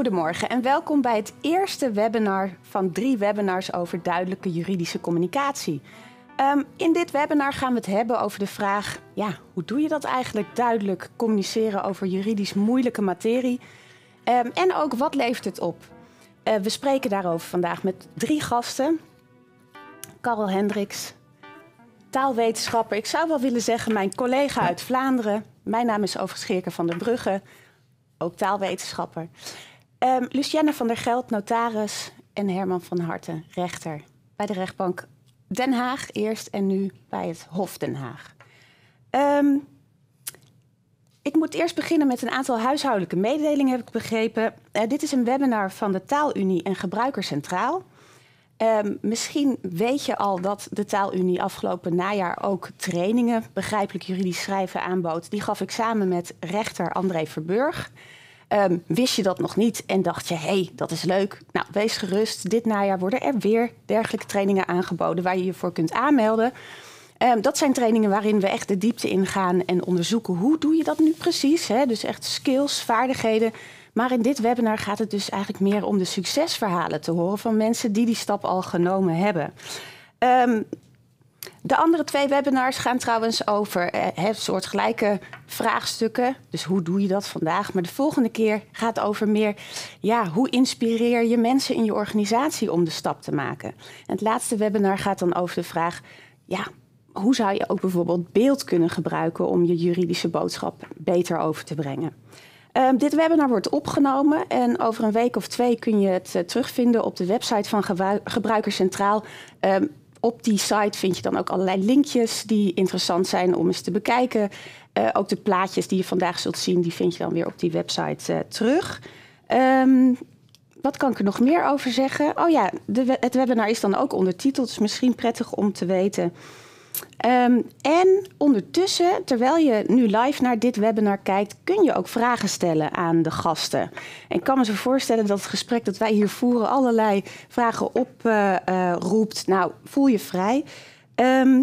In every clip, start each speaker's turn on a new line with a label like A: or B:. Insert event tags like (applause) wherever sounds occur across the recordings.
A: Goedemorgen en welkom bij het eerste webinar van drie webinars over duidelijke juridische communicatie. Ehm, in dit webinar gaan we het hebben over de vraag: ja, hoe doe je dat eigenlijk duidelijk communiceren over juridisch moeilijke materie? Ehm, en ook wat levert het op? Eh, we spreken daarover vandaag met drie gasten: Karel Hendricks, taalwetenschapper. Ik zou wel willen zeggen mijn collega uit Vlaanderen. Mijn naam is Overschirker van der Brugge, ook taalwetenschapper. Um, van der Geld, notaris. En Herman van Harten, rechter. Bij de rechtbank Den Haag eerst en nu bij het Hof Den Haag. Ehm, ik moet eerst beginnen met een aantal huishoudelijke mededelingen, heb ik begrepen. Eh, dit is een webinar van de Taalunie en Gebruiker Centraal. Ehm, misschien weet je al dat de Taalunie afgelopen najaar ook trainingen begrijpelijk juridisch schrijven aanbood. Die gaf ik samen met rechter André Verburg. Ehm, wist je dat nog niet en dacht je, hé, hey, dat is leuk. Nou, wees gerust. Dit najaar worden er weer dergelijke trainingen aangeboden waar je je voor kunt aanmelden. Ehm, dat zijn trainingen waarin we echt de diepte ingaan en onderzoeken hoe doe je dat nu precies. Hè? Dus echt skills, vaardigheden. Maar in dit webinar gaat het dus eigenlijk meer om de succesverhalen te horen van mensen die die stap al genomen hebben. Um, de andere twee webinars gaan trouwens over eh, hè, soortgelijke vraagstukken. Dus hoe doe je dat vandaag? Maar de volgende keer gaat over meer, ja, hoe inspireer je mensen in je organisatie om de stap te maken? En het laatste webinar gaat dan over de vraag, ja, hoe zou je ook bijvoorbeeld beeld kunnen gebruiken om je juridische boodschap beter over te brengen? Ehm, dit webinar wordt opgenomen en over een week of twee kun je het eh, terugvinden op de website van Gebruiker Centraal. Ehm, op die site vind je dan ook allerlei linkjes die interessant zijn om eens te bekijken. Eh, ook de plaatjes die je vandaag zult zien, die vind je dan weer op die website eh, terug. Ehm, wat kan ik er nog meer over zeggen? Oh ja, de, het webinar is dan ook ondertiteld, dus misschien prettig om te weten Ehm, en ondertussen, terwijl je nu live naar dit webinar kijkt, kun je ook vragen stellen aan de gasten. En ik kan me voorstellen dat het gesprek dat wij hier voeren allerlei vragen oproept. Eh, eh, nou, voel je vrij. Ehm,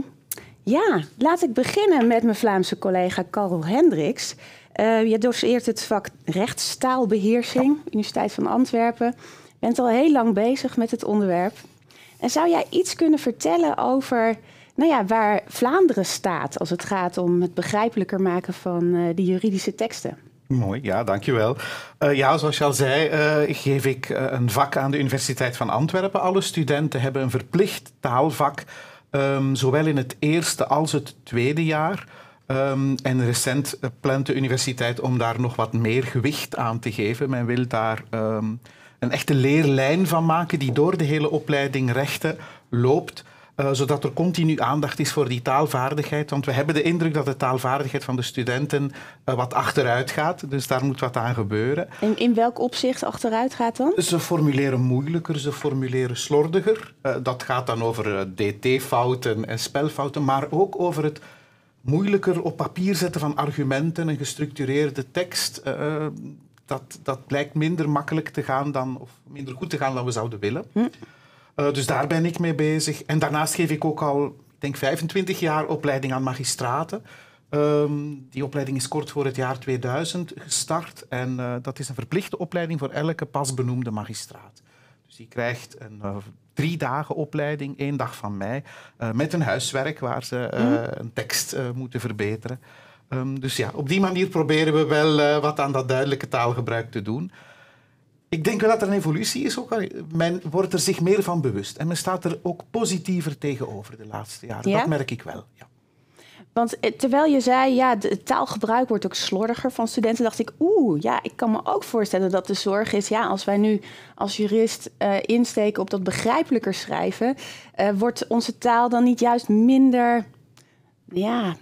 A: ja, laat ik beginnen met mijn Vlaamse collega Karel Hendricks. Eh, je doseert het vak rechtstaalbeheersing, Universiteit van Antwerpen. Je bent al heel lang bezig met het onderwerp. En zou jij iets kunnen vertellen over nou ja, waar Vlaanderen staat als het gaat om het begrijpelijker maken van uh, die juridische teksten.
B: Mooi, ja, dankjewel. Eh, ja, zoals je al zei, eh, geef ik een vak aan de Universiteit van Antwerpen. Alle studenten hebben een verplicht taalvak, ehm, zowel in het eerste als het tweede jaar. Ehm, en recent plant de universiteit om daar nog wat meer gewicht aan te geven. Men wil daar ehm, een echte leerlijn van maken die door de hele opleiding rechten loopt. Eh, zodat er continu aandacht is voor die taalvaardigheid. Want we hebben de indruk dat de taalvaardigheid van de studenten eh, wat achteruit gaat. Dus daar moet wat aan gebeuren.
A: in welk opzicht achteruit
B: gaat dan? Ze formuleren moeilijker, ze formuleren slordiger. Eh, dat gaat dan over dt-fouten en spelfouten, maar ook over het moeilijker op papier zetten van argumenten en gestructureerde tekst. dat, dat blijkt minder makkelijk te gaan dan, of minder goed te gaan dan we zouden willen. Hm. Eh, dus daar ben ik mee bezig. En daarnaast geef ik ook al, ik denk 25 jaar opleiding aan magistraten. Ehm, die opleiding is kort voor het jaar 2000 gestart. En eh, dat is een verplichte opleiding voor elke pas benoemde magistraat. Dus die krijgt een uh, drie dagen opleiding, één dag van mij, met een huiswerk waar ze mhm. een tekst moeten verbeteren. Ehm, dus ja, op die manier proberen we wel wat aan dat duidelijke taalgebruik te doen. Ik denk wel dat er een evolutie is. Ook. Men wordt er zich meer van bewust. En men staat er ook positiever tegenover de laatste jaren. Dat merk ik wel. Ja.
A: Want eh, terwijl je zei, ja, het taalgebruik wordt ook slordiger van studenten, dacht ik, oeh, ja, ik kan me ook voorstellen dat de zorg is, ja, als wij nu als jurist eh, insteken op dat begrijpelijker schrijven, eh, wordt onze taal dan niet juist minder, ja,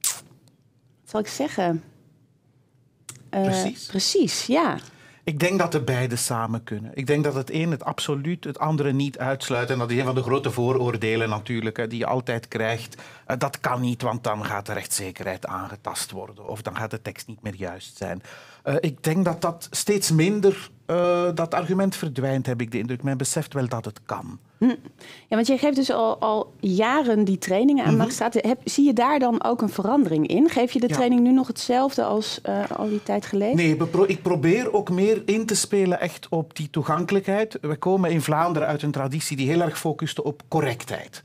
A: wat zal ik zeggen? Uh, precies. Precies, ja.
B: Ik denk dat de beide samen kunnen. Ik denk dat het een het absoluut, het andere niet uitsluit. En dat is een van de grote vooroordelen natuurlijk, die je altijd krijgt eh, dat kan niet, want dan gaat de rechtszekerheid aangetast worden of dan gaat de tekst niet meer juist zijn. Eh, ik denk dat dat steeds minder, eh, dat argument verdwijnt, heb ik de indruk. Men beseft wel dat het kan.
A: Hm. Ja, want jij geeft dus al, al jaren die trainingen aan mm -hmm. zie je daar dan ook een verandering in? Geef je de training nu nog hetzelfde als al die tijd geleden? Nee,
B: ik probeer ook meer in te spelen echt op die toegankelijkheid. We komen in Vlaanderen uit een traditie die heel erg focuste op correctheid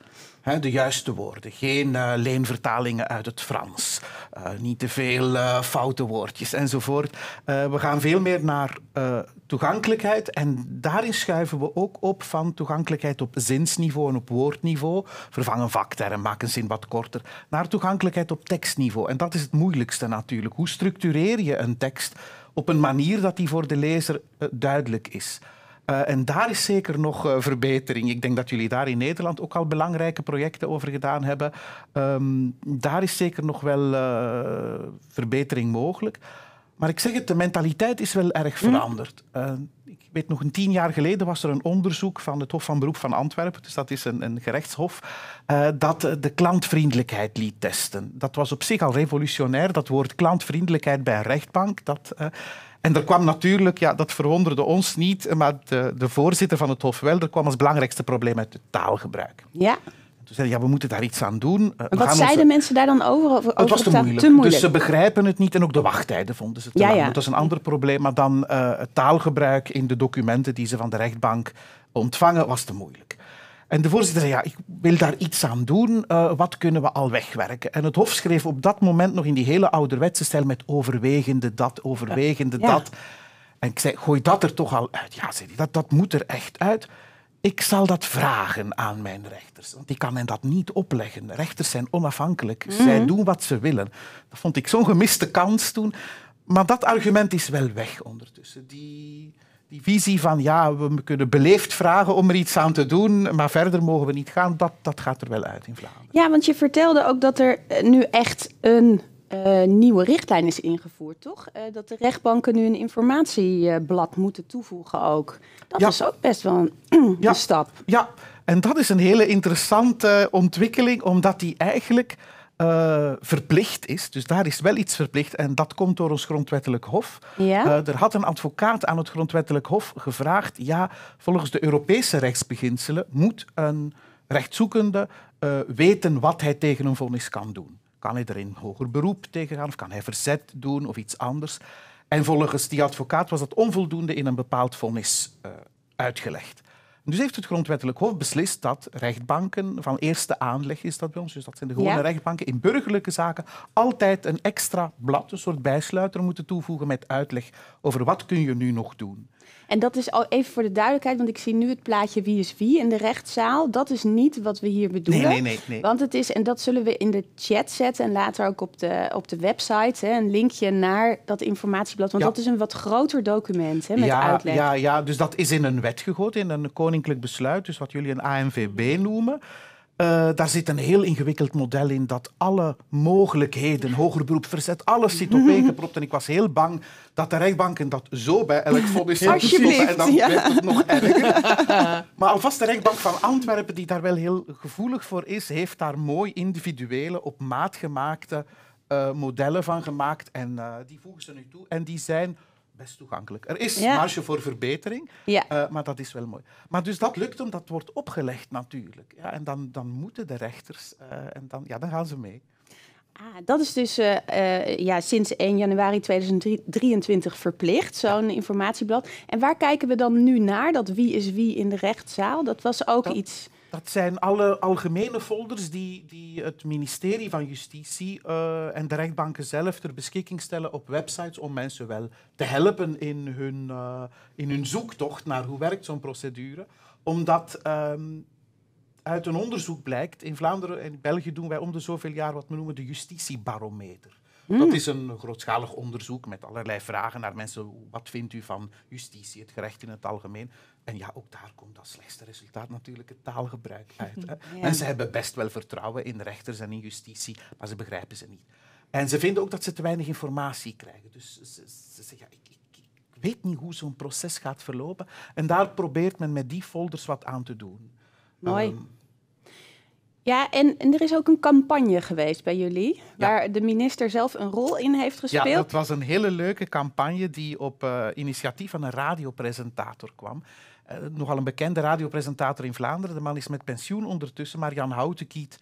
B: de juiste woorden. Geen eh, leenvertalingen uit het Frans. Eh, niet te veel eh, foute woordjes enzovoort. we gaan veel meer naar toegankelijkheid. En daarin schuiven we ook op van toegankelijkheid op zinsniveau en op woordniveau. Vervang een vakterm, maak een zin wat korter. Naar toegankelijkheid op tekstniveau. En dat is het moeilijkste natuurlijk. Hoe structureer je een tekst op een manier dat die voor de lezer duidelijk is? Eh, en daar is zeker nog eh, verbetering. Ik denk dat jullie daar in Nederland ook al belangrijke projecten over gedaan hebben. Ehm, daar is zeker nog wel eh, verbetering mogelijk. Maar ik zeg het, de mentaliteit is wel erg mhm. veranderd. Eh, ik weet nog een tien jaar geleden was er een onderzoek van het Hof van Beroep van Antwerpen, dus dat is een, een gerechtshof, eh, dat de klantvriendelijkheid liet testen. Dat was op zich al revolutionair, dat woord klantvriendelijkheid bij een rechtbank. Dat, eh, en er kwam natuurlijk, ja, dat verwonderde ons niet, maar de, de voorzitter van het Hof wel, er kwam als belangrijkste probleem uit het taalgebruik. Ja ja, we moeten daar iets aan doen. Eh, wat zeiden
A: mensen daar dan over? over het was te moeilijk. Dus ze begrijpen
B: het niet en ook de wachttijden vonden ze te ja, lang. Ja. Dat is een ander probleem. Maar dan eh, het taalgebruik in de documenten die ze van de rechtbank ontvangen was te moeilijk. En de voorzitter zei, ja, ik wil daar iets aan doen, eh, wat kunnen we al wegwerken? En het Hof schreef op dat moment nog in die hele ouderwetse stijl met overwegende dat, overwegende dat. En ik zei, gooi dat er toch al uit. Ja, zei dat, dat moet er echt uit. Ik zal dat vragen aan mijn rechters, want die kan hen dat niet opleggen. Rechters zijn onafhankelijk, mhm. zij doen wat ze willen. Dat vond ik zo'n gemiste kans toen. Maar dat argument is wel weg ondertussen. Die, die visie van ja, we kunnen beleefd vragen om er iets aan te doen, maar verder mogen we niet gaan, dat, dat gaat er wel uit in Vlaanderen.
A: Ja, want je vertelde ook dat er eh, nu echt een eh, nieuwe richtlijn is ingevoerd, toch? Eh, dat de rechtbanken nu een informatieblad moeten toevoegen
B: ook. Dat ja. is ook best wel een, (clears throat) stap. Ja, en dat is een hele interessante ontwikkeling, omdat die eigenlijk eh, verplicht is. Dus daar is wel iets verplicht en dat komt door ons grondwettelijk hof. Ja? er had een advocaat aan het grondwettelijk hof gevraagd, ja, volgens de Europese rechtsbeginselen moet een rechtzoekende weten wat hij tegen een vonnis kan doen. Kan hij er in hoger beroep tegen gaan of kan hij verzet doen of iets anders? En volgens die advocaat was dat onvoldoende in een bepaald vonnis eh, uitgelegd. Dus heeft het grondwettelijk hof beslist dat rechtbanken van eerste aanleg is dat bij ons, dus dat zijn de gewone rechtbanken in burgerlijke zaken, altijd een extra blad, een soort bijsluiter moeten toevoegen met uitleg over wat kun je nu nog doen.
A: En dat is al even voor de duidelijkheid, want ik zie nu het plaatje wie is wie in de rechtszaal. Dat is niet wat we hier bedoelen. Nee, nee, nee, want het is, en dat zullen we in de chat zetten en later ook op de, op de website, hè, een linkje naar dat informatieblad. Want dat is een wat groter document hè, met uitleg. Ja,
B: ja, dus dat is in een wet gegoten, in een koninklijk besluit. Dus wat jullie een ANVB noemen. Eh, daar zit een heel ingewikkeld model in dat alle mogelijkheden, hoger beroep, verzet, alles zit op gepropt. En ik was heel bang dat de rechtbanken dat zo bij elk vonnis (laughs) zouden stoppen. En dan het nog erger. (laughs) maar alvast de rechtbank van Antwerpen, die daar wel heel gevoelig voor is, heeft daar mooi individuele, op maat gemaakte eh, modellen van gemaakt. En eh, die voegen ze nu toe. En die zijn best toegankelijk. Er is ja. marge voor verbetering, eh, maar dat is wel mooi. Maar dus dat lukt omdat dat wordt opgelegd natuurlijk. Ja, en dan, dan moeten de rechters, eh, en dan, ja, dan gaan ze mee.
A: Ah, dat is dus eh, ja, sinds 1 januari 2023 verplicht, zo'n informatieblad. En waar kijken we dan nu naar, dat wie is wie in de rechtszaal? Dat was ook iets...
B: Dat zijn alle algemene folders die, die het ministerie van Justitie eh, en de rechtbanken zelf ter beschikking stellen op websites om mensen wel te helpen in hun, eh, in hun zoektocht naar hoe werkt zo'n procedure. Omdat ehm, uit een onderzoek blijkt, in Vlaanderen en België doen wij om de zoveel jaar wat we noemen de justitiebarometer. Dat hmm. is een grootschalig onderzoek met allerlei vragen naar mensen. Wat vindt u van justitie, het gerecht in het algemeen? En ja, ook daar komt dat slechtste resultaat natuurlijk het taalgebruik uit. Hè. (laughs) Ja. Mensen hebben best wel vertrouwen in rechters en in justitie, maar ze begrijpen ze niet. En ze vinden ook dat ze te weinig informatie krijgen. Dus ze, ze zeggen, ik, ik, weet niet hoe zo'n proces gaat verlopen. En daar probeert men met die folders wat aan te doen. Mooi. Ehm,
A: ja, en, er is ook een campagne geweest bij jullie, waar de minister zelf een rol in heeft gespeeld. Ja, dat
B: was een hele leuke campagne die op eh, initiatief van een radiopresentator kwam. Eh, nogal een bekende radiopresentator in Vlaanderen. De man is met pensioen ondertussen, maar Jan Houtenkiet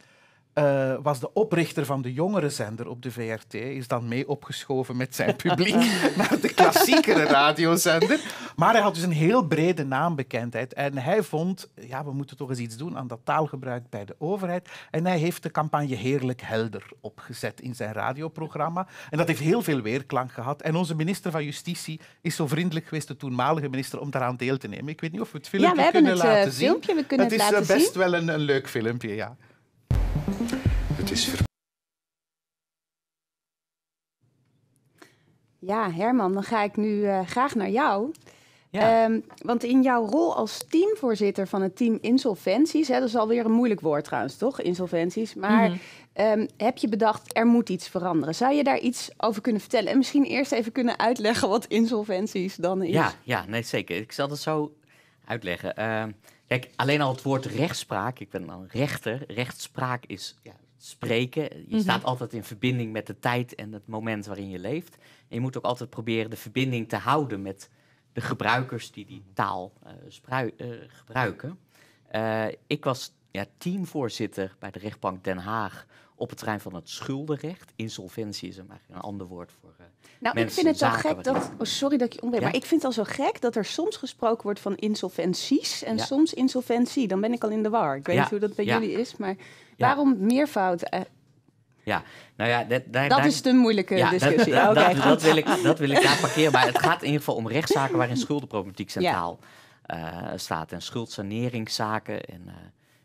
B: eh, was de oprichter van de jongere zender op de VRT, is dan mee opgeschoven met zijn publiek (laughs) naar de klassiekere radiozender. Maar hij had dus een heel brede naambekendheid. En hij vond, ja, we moeten toch eens iets doen aan dat taalgebruik bij de overheid. En hij heeft de campagne Heerlijk Helder opgezet in zijn radioprogramma. En dat heeft heel veel weerklank gehad. En onze minister van Justitie is zo vriendelijk geweest, de toenmalige minister, om daaraan deel te nemen. Ik weet niet of we het filmpje ja, we kunnen het, laten uh, zien. Filmpje, we kunnen het, het is eh, best wel een, een leuk filmpje, ja. Het is
A: ja, Herman, dan ga ik nu eh, graag naar jou. Ehm, want in jouw rol als teamvoorzitter van het team insolventies, hè, dat is alweer een moeilijk woord trouwens, toch? Insolventies. Maar mhm. ehm, heb je bedacht, er moet iets veranderen? Zou je daar iets over kunnen vertellen? En misschien eerst even kunnen uitleggen wat insolventies dan is? Ja,
C: ja nee, zeker. Ik zal dat zo uitleggen. Ehm, kijk, alleen al het woord rechtspraak, ik ben dan rechter. Rechtspraak is ja, spreken. Je mhm. staat altijd in verbinding met de tijd en het moment waarin je leeft. En je moet ook altijd proberen de verbinding te houden met de gebruikers die die taal eh, eh, gebruiken. Eh, ik was ja, teamvoorzitter bij de rechtbank Den Haag op het terrein van het schuldenrecht. Insolventie is maar een ander woord voor. nou, mensen, ik vind het wel gek dat. Oh,
A: sorry dat ik je ontbreek, maar ik vind het al zo gek dat er soms gesproken wordt van insolventies en soms insolventie. Dan ben ik al in de war. Ik weet niet hoe dat bij jullie is, maar waarom meervoud? Uh,
C: ja, nou ja, dat, dat is de moeilijke discussie. Dat, dat, wil ik, dat wil ik daar parkeren. Maar het gaat in ieder geval om rechtszaken waarin schuldenproblematiek centraal eh, staat. En schuldsaneringszaken en uh,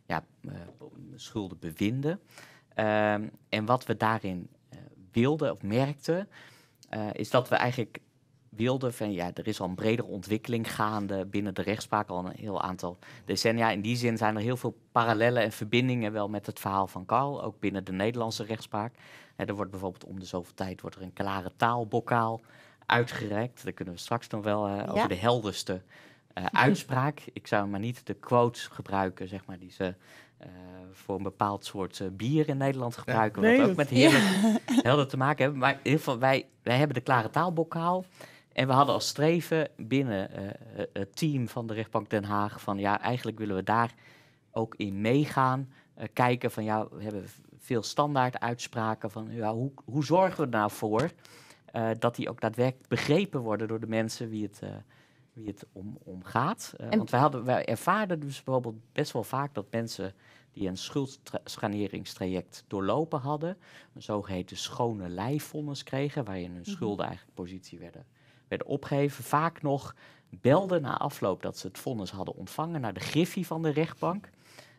C: ja, eh, schulden ehm, en wat we daarin wilden of merkten, is dat we eigenlijk wilde. Van, ja, er is al een bredere ontwikkeling gaande binnen de rechtspraak al een heel aantal decennia. In die zin zijn er heel veel parallellen en verbindingen wel met het verhaal van Karl, ook binnen de Nederlandse rechtspraak. Hè, er wordt bijvoorbeeld om de zoveel tijd wordt er een klare taalbokaal uitgereikt. Daar kunnen we straks nog wel eh, over de helderste eh, (laughs) uitspraak. Ik zou maar niet de quotes gebruiken, zeg maar, die ze eh, voor een bepaald soort bier in Nederland gebruiken. (laughs) Ja, wat ook met helder, helder te maken hebben. Maar in ieder geval, wij, wij hebben de klare taalbokaal. En we hadden als streven binnen eh, eh, het team van de rechtbank Den Haag van ja, eigenlijk willen we daar ook in meegaan. Eh, kijken van ja, we hebben veel standaard uitspraken van ja, hoe, hoe zorgen we er nou voor dat die ook daadwerkelijk begrepen worden door de mensen wie het, wie het om, om gaat. want wij, hadden, wij ervaarden dus bijvoorbeeld best wel vaak dat mensen die een schuldschaneringstraject doorlopen hadden, een zogeheten schone lijfvonnis kregen, waarin hun mhm. schulden eigenlijk positie werden werden opgeheven, vaak nog belden na afloop dat ze het vonnis hadden ontvangen naar de griffie van de rechtbank.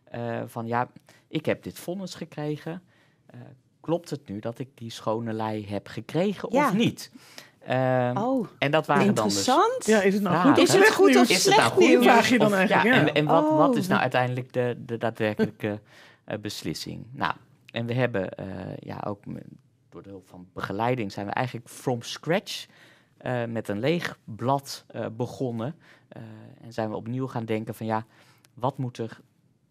C: Eh, van ja, ik heb dit vonnis gekregen. Eh, klopt het nu dat ik die schone lei heb gekregen of niet? Ehm, oh, en dat waren interessant. Dan dus ja, is het nou goed of is het goed is slecht het nou nieuws? dan eigenlijk, ja, En, en wat, oh. wat, is nou uiteindelijk de, de daadwerkelijke eh, beslissing? Nou, en we hebben ja, ook door de hulp van begeleiding zijn we eigenlijk from scratch eh, met een leeg blad eh, begonnen. Eh, en zijn we opnieuw gaan denken van ja, wat moet er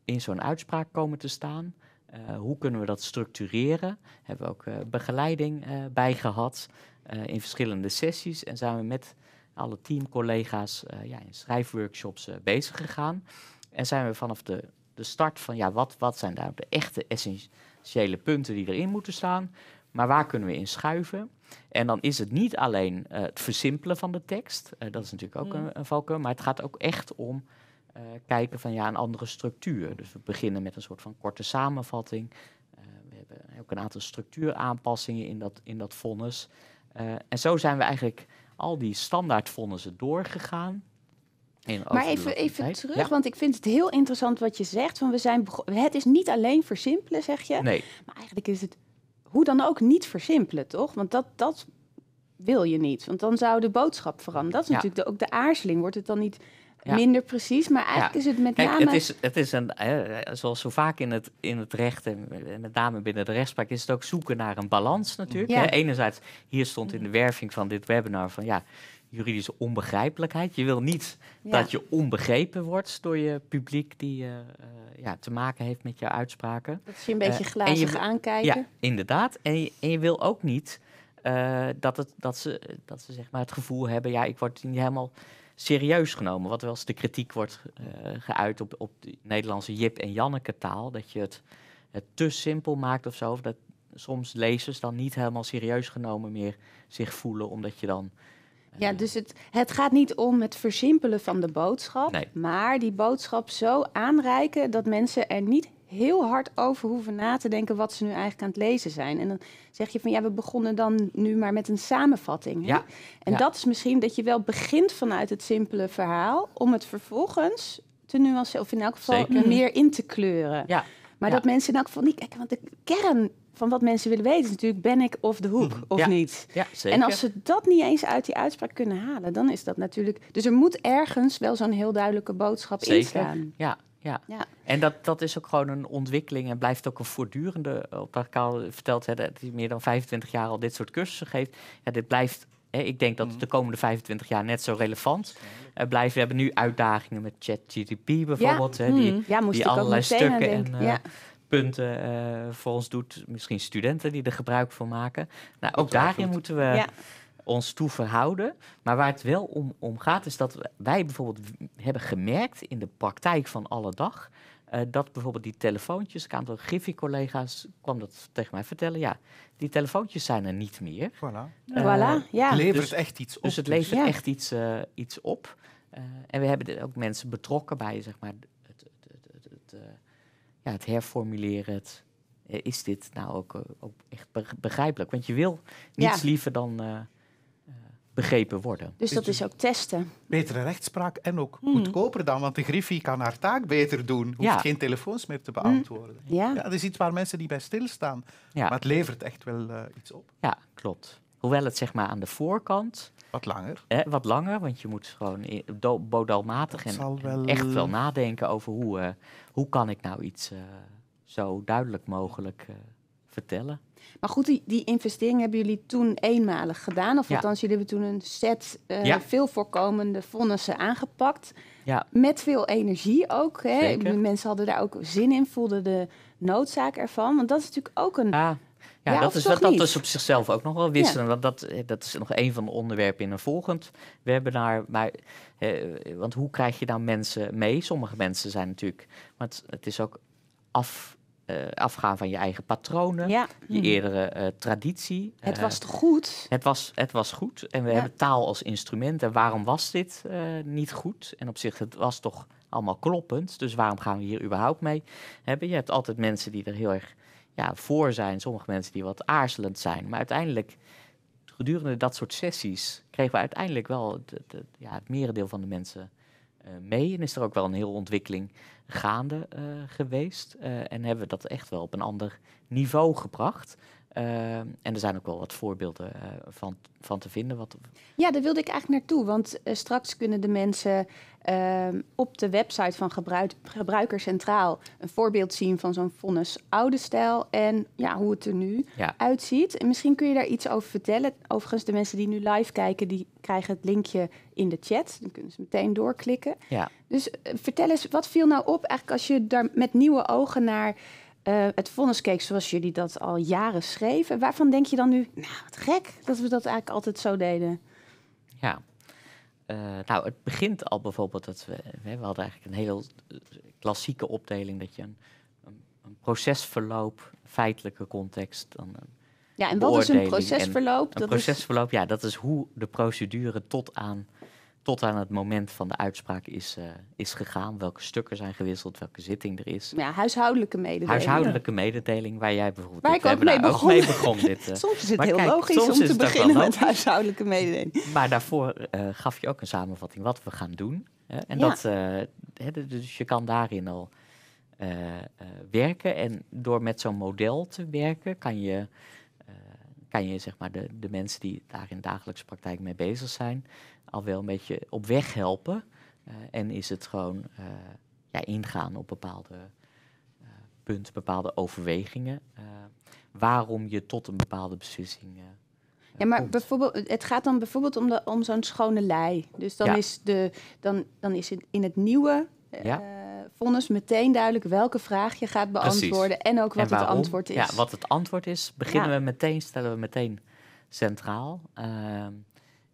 C: in zo'n uitspraak komen te staan? hoe kunnen we dat structureren? Hebben we ook begeleiding bij gehad in verschillende sessies. En zijn we met alle teamcollega's ja, in schrijfworkshops bezig gegaan. En zijn we vanaf de, de start van ja, wat, wat zijn daar de echte essentiële punten die erin moeten staan, maar waar kunnen we in schuiven? En dan is het niet alleen eh, het versimpelen van de tekst, eh, dat is natuurlijk ook mm. een, een valkuil, maar het gaat ook echt om eh, kijken van ja, een andere structuur. Dus we beginnen met een soort van korte samenvatting. we hebben ook een aantal structuuraanpassingen in dat, in dat vonnis. en zo zijn we eigenlijk al die standaard vonnissen doorgegaan. Maar even, even
A: terug, want ik vind het heel interessant wat je zegt. Van we zijn het is niet alleen versimpelen, zeg je. Nee. Maar eigenlijk is het hoe dan ook niet versimpelen, toch? Want dat, dat wil je niet, want dan zou de boodschap veranderen. Dat is natuurlijk de, ook de aarzeling. Wordt het dan niet minder precies, maar eigenlijk is het met name... Kijk, het is,
C: het is een, zoals zo vaak in het, in het recht en met name binnen de rechtspraak... is het ook zoeken naar een balans natuurlijk. Hè? Enerzijds, hier stond in mm. de werving van dit webinar van... ja, juridische onbegrijpelijkheid. Je wil niet dat je onbegrepen wordt door je publiek die eh, eh, ja, te maken heeft met jouw uitspraken. Dat ze je een beetje eh, glazen aankijken. Ja, inderdaad. En je, wil ook niet dat, het, dat ze, dat ze zeg maar het gevoel hebben, ja, ik word niet helemaal serieus genomen. Wat wel eens de kritiek wordt geuit op, op de Nederlandse Jip en Janneke taal. Dat je het, het, te simpel maakt of zo. Of dat soms lezers dan niet helemaal serieus genomen meer zich voelen. Omdat je dan
A: ja, dus het, het gaat niet om het versimpelen van de boodschap, maar die boodschap zo aanreiken dat mensen er niet heel hard over hoeven na te denken wat ze nu eigenlijk aan het lezen zijn. En dan zeg je van ja, we begonnen dan nu maar met een samenvatting. Hè? Ja. En dat is misschien dat je wel begint vanuit het simpele verhaal om het vervolgens te nuanceren of in elk geval meer in te kleuren. Ja. Maar dat mensen dan ook van niet kijken. Want de kern van wat mensen willen weten is natuurlijk... ben ik of de hoek mhm. of niet?
C: Ja, En als ze
A: dat niet eens uit die uitspraak kunnen halen... dan is dat natuurlijk... Dus er moet ergens wel zo'n heel duidelijke boodschap in staan. Ja, ja. ja.
C: En dat, dat is ook gewoon een ontwikkeling en blijft ook een voortdurende. Op eh, dat ik al verteld heb, dat hij meer dan 25 jaar al dit soort cursussen geeft. Ja, dit blijft ik denk dat het mhm. de komende 25 jaar net zo relevant eh, blijven We hebben nu uitdagingen met ChatGTP bijvoorbeeld, ja. hè, die, hmm. ja, allerlei stukken en eh, punten uh, voor ons doet. Misschien studenten die er gebruik van maken. Nou, ook daarin moeten we ons toe verhouden. Maar waar het wel om, om gaat, is dat wij bijvoorbeeld hebben gemerkt in de praktijk van alle dag eh, dat bijvoorbeeld die telefoontjes, ik aantal Griffie-collega's kwam dat tegen mij vertellen. Ja, die telefoontjes zijn er niet meer. Voilà. Eh, voilà ja. Levert dus, echt iets op. Dus het levert echt iets, dus dus. eh, iets op. en we hebben ook mensen betrokken bij zeg maar, het, het, het, ja, het herformuleren. Het, is dit nou ook, echt begrijpelijk? Want je wil niets liever dan begrepen worden. Dus dat
A: is ook testen.
C: Betere rechtspraak en ook
B: hmm. goedkoper dan, want de griffie kan haar taak beter doen. Hoeft geen telefoons meer te hmm. beantwoorden. Ja. ja. dat is iets waar mensen die bij stilstaan.
C: Ja. Maar het levert
B: echt wel eh, iets op.
C: Ja, klopt. Hoewel het zeg maar aan de voorkant... Wat langer. wat langer, want je moet gewoon bodalmatig en, echt wel eh, nadenken over hoe, eh, hoe kan ik nou iets zo duidelijk mogelijk vertellen.
A: Maar goed, die, investering hebben jullie toen eenmalig gedaan. Of ja. althans, jullie hebben toen een set uh, eh, veel voorkomende vonnissen aangepakt. Ja. Met veel energie ook. Hè? Mensen hadden daar ook zin in, voelden de noodzaak ervan. Want dat is natuurlijk ook een... Ja,
C: ja, dat, is, dat, dat op zichzelf ook nog wel wisselen. Ja. Dat, dat, eh, dat, is nog een van de onderwerpen in een volgend webinar. Maar, eh, want hoe krijg je daar mensen mee? Sommige mensen zijn natuurlijk... Maar het, het is ook af eh, afgaan van je eigen patronen, je mhm. eerdere eh, traditie. Het eh, was toch goed? Het was, het was goed. En we hebben taal als instrument. En waarom was dit niet goed? En op zich, het was toch allemaal kloppend. Dus waarom gaan we hier überhaupt mee hebben? Je hebt altijd mensen die er heel erg ja, voor zijn. Sommige mensen die wat aarzelend zijn. Maar uiteindelijk, gedurende dat soort sessies, kregen we uiteindelijk wel het, ja, het merendeel van de mensen mee. En is er ook wel een hele ontwikkeling gaande eh, geweest. Eh, en hebben we dat echt wel op een ander niveau gebracht. Ehm, en er zijn ook wel wat voorbeelden eh, van, van te vinden. Wat...
A: Ja, daar wilde ik eigenlijk naartoe. Want eh, straks kunnen de mensen ehm, op de website van gebruik, Gebruiker Centraal een voorbeeld zien van zo'n vonnis oude stijl en ja, hoe het er nu uitziet. En misschien kun je daar iets over vertellen. Overigens, de mensen die nu live kijken, die krijgen het linkje in de chat. Dan kunnen ze meteen doorklikken. Ja. Dus eh, vertel eens, wat viel nou op eigenlijk als je daar met nieuwe ogen naar eh, het vonnis zoals jullie dat al jaren schreven. Waarvan denk je dan nu, nou wat gek dat we dat eigenlijk altijd zo deden?
C: Ja, eh, nou het begint al bijvoorbeeld dat we, we hadden eigenlijk een heel klassieke opdeling dat je een, een, procesverloop, feitelijke context, dan
A: ja, en wat is een procesverloop? Een dat procesverloop,
C: ja, dat is hoe de procedure tot aan tot aan het moment van de uitspraak is, eh, is gegaan. Welke stukken zijn gewisseld, welke zitting er is. Ja,
A: huishoudelijke mededeling. Huishoudelijke
C: mededeling, waar jij bijvoorbeeld waar ik ook mee, ook mee, begon. dit, eh. (laughs) soms is het heel logisch om te beginnen met huishoudelijke mededeling. Maar daarvoor eh, gaf je ook een samenvatting wat we gaan doen. en dat, dus je kan daarin al werken. En door met zo'n model te werken, kan je kan je zeg maar, de, de mensen die daar in dagelijkse praktijk mee bezig zijn, al wel een beetje op weg helpen. Eh, en is het gewoon eh, ja, ingaan op bepaalde eh, punten, bepaalde overwegingen. waarom je tot een bepaalde beslissing.
A: ja, maar bijvoorbeeld, het gaat dan bijvoorbeeld om, om zo'n schone lei. Dus dan, is de, dan, dan is het in het nieuwe ja. vonnis meteen duidelijk welke vraag je gaat beantwoorden en ook wat het antwoord is. Ja, wat
C: het antwoord is, beginnen we meteen, stellen we meteen centraal. Ehm,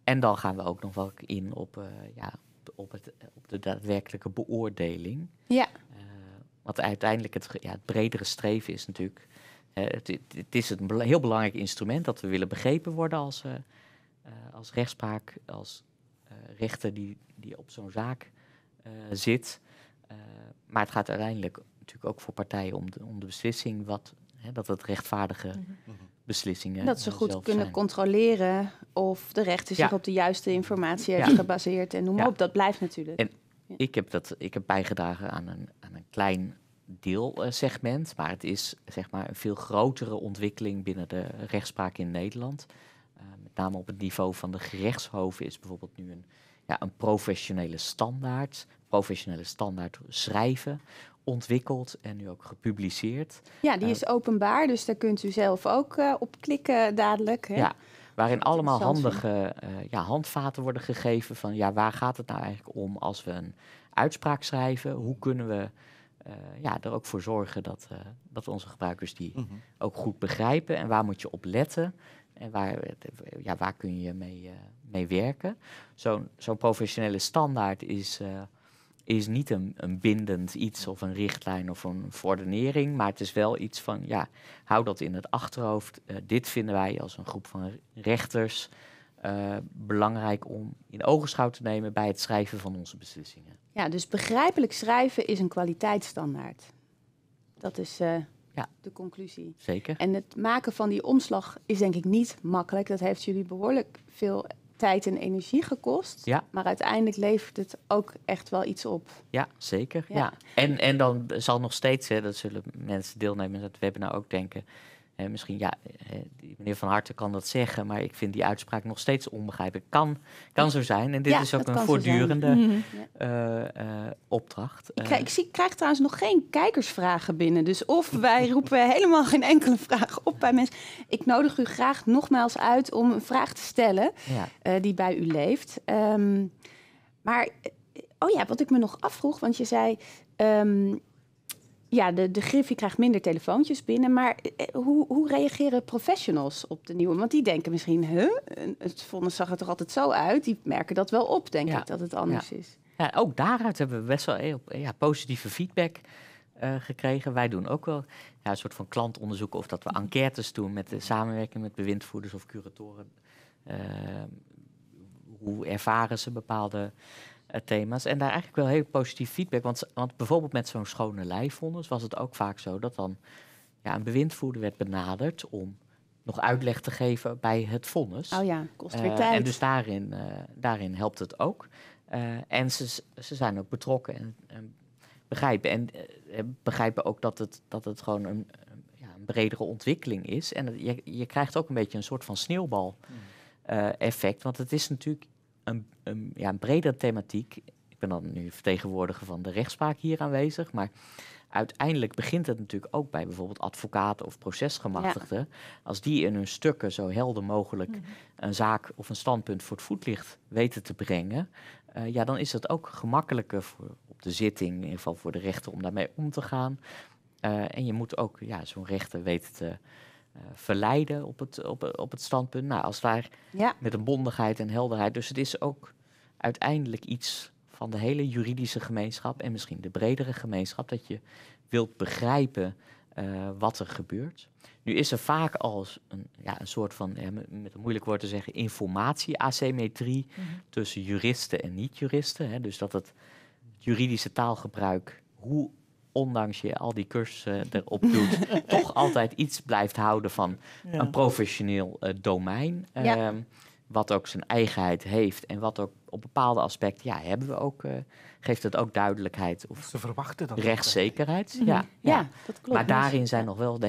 C: en dan gaan we ook nog wel in op, eh, ja, op, het, op de daadwerkelijke beoordeling. Ja. Eh, want uiteindelijk het, ja, het bredere streven is natuurlijk... Eh, het, het, is een heel belangrijk instrument dat we willen begrepen worden als, als rechtspraak, als rechter die, die op zo'n zaak zit. maar het gaat uiteindelijk natuurlijk ook voor partijen om de, om de beslissing wat, hè, dat het rechtvaardige mhm. Mhm. Dat ze eh, goed kunnen
A: controleren of de rechter zich op de juiste informatie heeft gebaseerd en noem maar op. Dat blijft natuurlijk.
C: En ik heb dat ik heb bijgedragen aan een, aan een klein deelsegment, eh, maar het is zeg maar een veel grotere ontwikkeling binnen de rechtspraak in Nederland. Eh, met name op het niveau van de gerechtshoven is bijvoorbeeld nu een, ja, een professionele standaard, professionele standaard schrijven ontwikkeld en nu ook gepubliceerd. Ja, die eh,
A: is openbaar, dus daar kunt u zelf ook eh, op klikken dadelijk. Hè? Ja,
C: waarin allemaal handige eh, ja, handvaten worden gegeven van ja, waar gaat het nou eigenlijk om als we een uitspraak schrijven? Hoe kunnen we ja, er ook voor zorgen dat, dat onze gebruikers die mhm. ook goed begrijpen en waar moet je op letten? En waar, ja, waar kun je mee, mee werken? Zo'n zo'n professionele standaard is is niet een, een, bindend iets of een richtlijn of een verordenering, maar het is wel iets van, ja, hou dat in het achterhoofd. Eh, dit vinden wij als een groep van rechters eh, belangrijk om in ogenschouw te nemen bij het schrijven van onze beslissingen.
A: Ja, dus begrijpelijk schrijven is een kwaliteitsstandaard. Dat is eh, ja. de conclusie. Zeker. En het maken van die omslag is denk ik niet makkelijk. Dat heeft jullie behoorlijk veel tijd en energie gekost. Ja. Maar uiteindelijk levert het ook echt wel iets op.
C: Ja, zeker. Ja. ja. En, en dan zal nog steeds, hè, dat zullen mensen deelnemen aan het webinar ook denken en misschien, ja, eh, eh, meneer Van Harte kan dat zeggen, maar ik vind die uitspraak nog steeds onbegrijpelijk. Kan, kan zo zijn. En dit is ook een voortdurende mhm. eh, opdracht. Ik, krijg, ik,
A: zie, trouwens nog geen kijkersvragen binnen. Dus of wij (laughs) roepen helemaal geen enkele vraag op bij mensen. Ik nodig u graag nogmaals uit om een vraag te stellen die bij u leeft. Ehm, maar, oh ja, wat ik me nog afvroeg, want je zei. Ehm, ja, de, de griffie krijgt minder telefoontjes binnen. Maar eh, eh, hoe, hoe reageren professionals op de nieuwe? Want die denken misschien, huh? het vonnis zag er toch altijd zo uit? Die merken dat wel op, denk ik, dat het anders is.
C: Ja, ook daaruit hebben we best wel eh, ja, positieve feedback gekregen. Wij doen ook wel ja, een soort van klantonderzoek of dat we mhm. enquêtes doen met de samenwerking met bewindvoerders of curatoren. hoe ervaren ze bepaalde eh, thema's. En daar eigenlijk wel heel positief feedback. Want, want bijvoorbeeld met zo'n schone lijfvondens was het ook vaak zo dat dan ja, een bewindvoerder werd benaderd om nog uitleg te geven bij het vonnis. Oh ja, kost weer eh, tijd. en dus daarin, eh, daarin helpt het ook. en ze, ze zijn ook betrokken en, begrijpen. En begrijpen ook dat het, dat het gewoon een, ja, een bredere ontwikkeling is. En je, je krijgt ook een beetje een soort van sneeuwbal. Hmm. effect, want het is natuurlijk een, een, ja, een bredere thematiek. Ik ben dan nu vertegenwoordiger van de rechtspraak hier aanwezig, maar uiteindelijk begint het natuurlijk ook bij bijvoorbeeld advocaten of procesgemachtigden. Als die in hun stukken zo helder mogelijk mhm. een zaak of een standpunt voor het voetlicht weten te brengen, eh, ja, dan is het ook gemakkelijker voor, op de zitting, in ieder geval voor de rechter, om daarmee om te gaan. Eh, en je moet ook ja, zo'n rechter weten te eh, verleiden op het, op, op het standpunt. Nou, als daar met een bondigheid en helderheid. Dus het is ook uiteindelijk iets van de hele juridische gemeenschap en misschien de bredere gemeenschap, dat je wilt begrijpen eh, wat er gebeurt. Nu is er vaak als een, ja, een soort van, met een moeilijk woord te zeggen, informatie-asymmetrie mhm. tussen juristen en niet-juristen. Dus dat het juridische taalgebruik, hoe ondanks je al die cursussen (laughs) erop doet, toch altijd iets blijft houden van een professioneel eh, domein. Ja. Ehm, wat ook zijn eigenheid heeft en wat ook op bepaalde aspecten, ja, hebben we ook, eh, geeft het ook duidelijkheid. Of Ze verwachten dat. Rechtszekerheid, mhm. Ja, ja, dat klopt. Maar daarin zijn nog wel,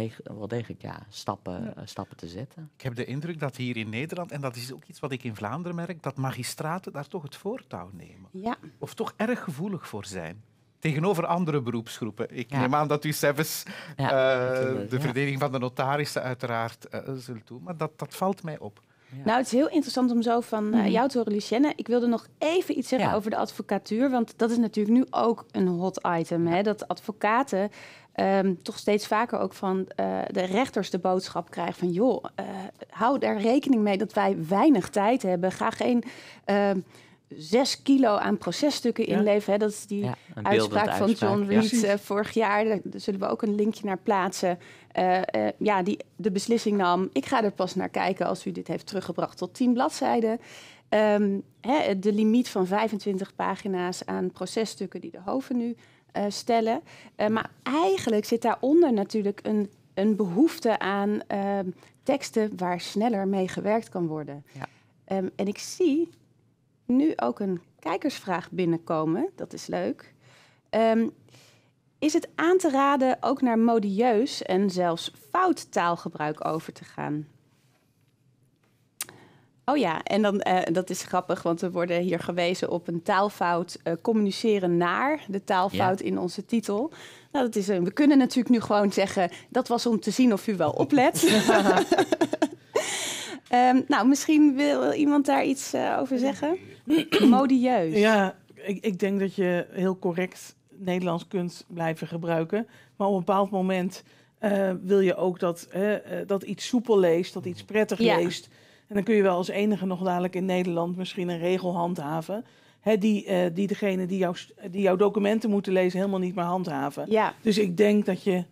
C: degelijk ja, stappen, eh, stappen te zetten.
B: Ik heb de indruk dat hier in Nederland, en dat is ook iets wat ik in Vlaanderen merk, dat magistraten daar toch het voortouw nemen. Ja. Of toch erg gevoelig voor zijn tegenover andere beroepsgroepen. Ik neem aan dat u zelfs eh, de verdediging van de notarissen uiteraard eh, zult doen, maar dat, dat valt mij op. Nou, het is heel interessant
A: om zo van eh, hmm. jou te horen, Lucienne. Ik wilde nog even iets zeggen over de advocatuur. Want dat is natuurlijk nu ook een hot item. Hè? Dat advocaten ehm, toch steeds vaker ook van de rechters de boodschap krijgen van... joh, hou daar rekening mee dat wij weinig tijd hebben. Ga geen... Ehm, zes kilo aan processtukken ja. inleveren. Hè? Dat is die uitspraak, van John Reed eh, vorig jaar. Daar zullen we ook een linkje naar plaatsen. Eh, eh, ja, die de beslissing nam. Ik ga er pas naar kijken als u dit heeft teruggebracht tot tien bladzijden. Ehm, hè, de limiet van 25 pagina's aan processtukken die de hoven nu stellen. maar eigenlijk zit daaronder natuurlijk een, een behoefte aan ehm, teksten waar sneller mee gewerkt kan worden. Ehm, en ik zie nu ook een kijkersvraag binnenkomen. Dat is leuk. Ehm, is het aan te raden ook naar modieus en zelfs fout taalgebruik over te gaan? Oh ja, en dan, eh, dat is grappig, want we worden hier gewezen op een taalfout eh, communiceren naar, de taalfout in onze titel. Nou, dat is, een. Eh, we kunnen natuurlijk nu gewoon zeggen, dat was om te zien of u wel oplet. (laughs) Ehm, nou, misschien wil iemand daar iets eh, over zeggen. (clears throat)
D: Modieus. Ja, ik, ik, denk dat je heel correct Nederlands kunt blijven gebruiken. Maar op een bepaald moment eh, wil je ook dat, eh, dat iets soepel leest, dat iets prettig leest. En dan kun je wel als enige nog dadelijk in Nederland misschien een regel handhaven. Hè, die, die degene die, jouw die jouw documenten moeten lezen helemaal niet meer handhaven. Ja. Dus ik denk dat je,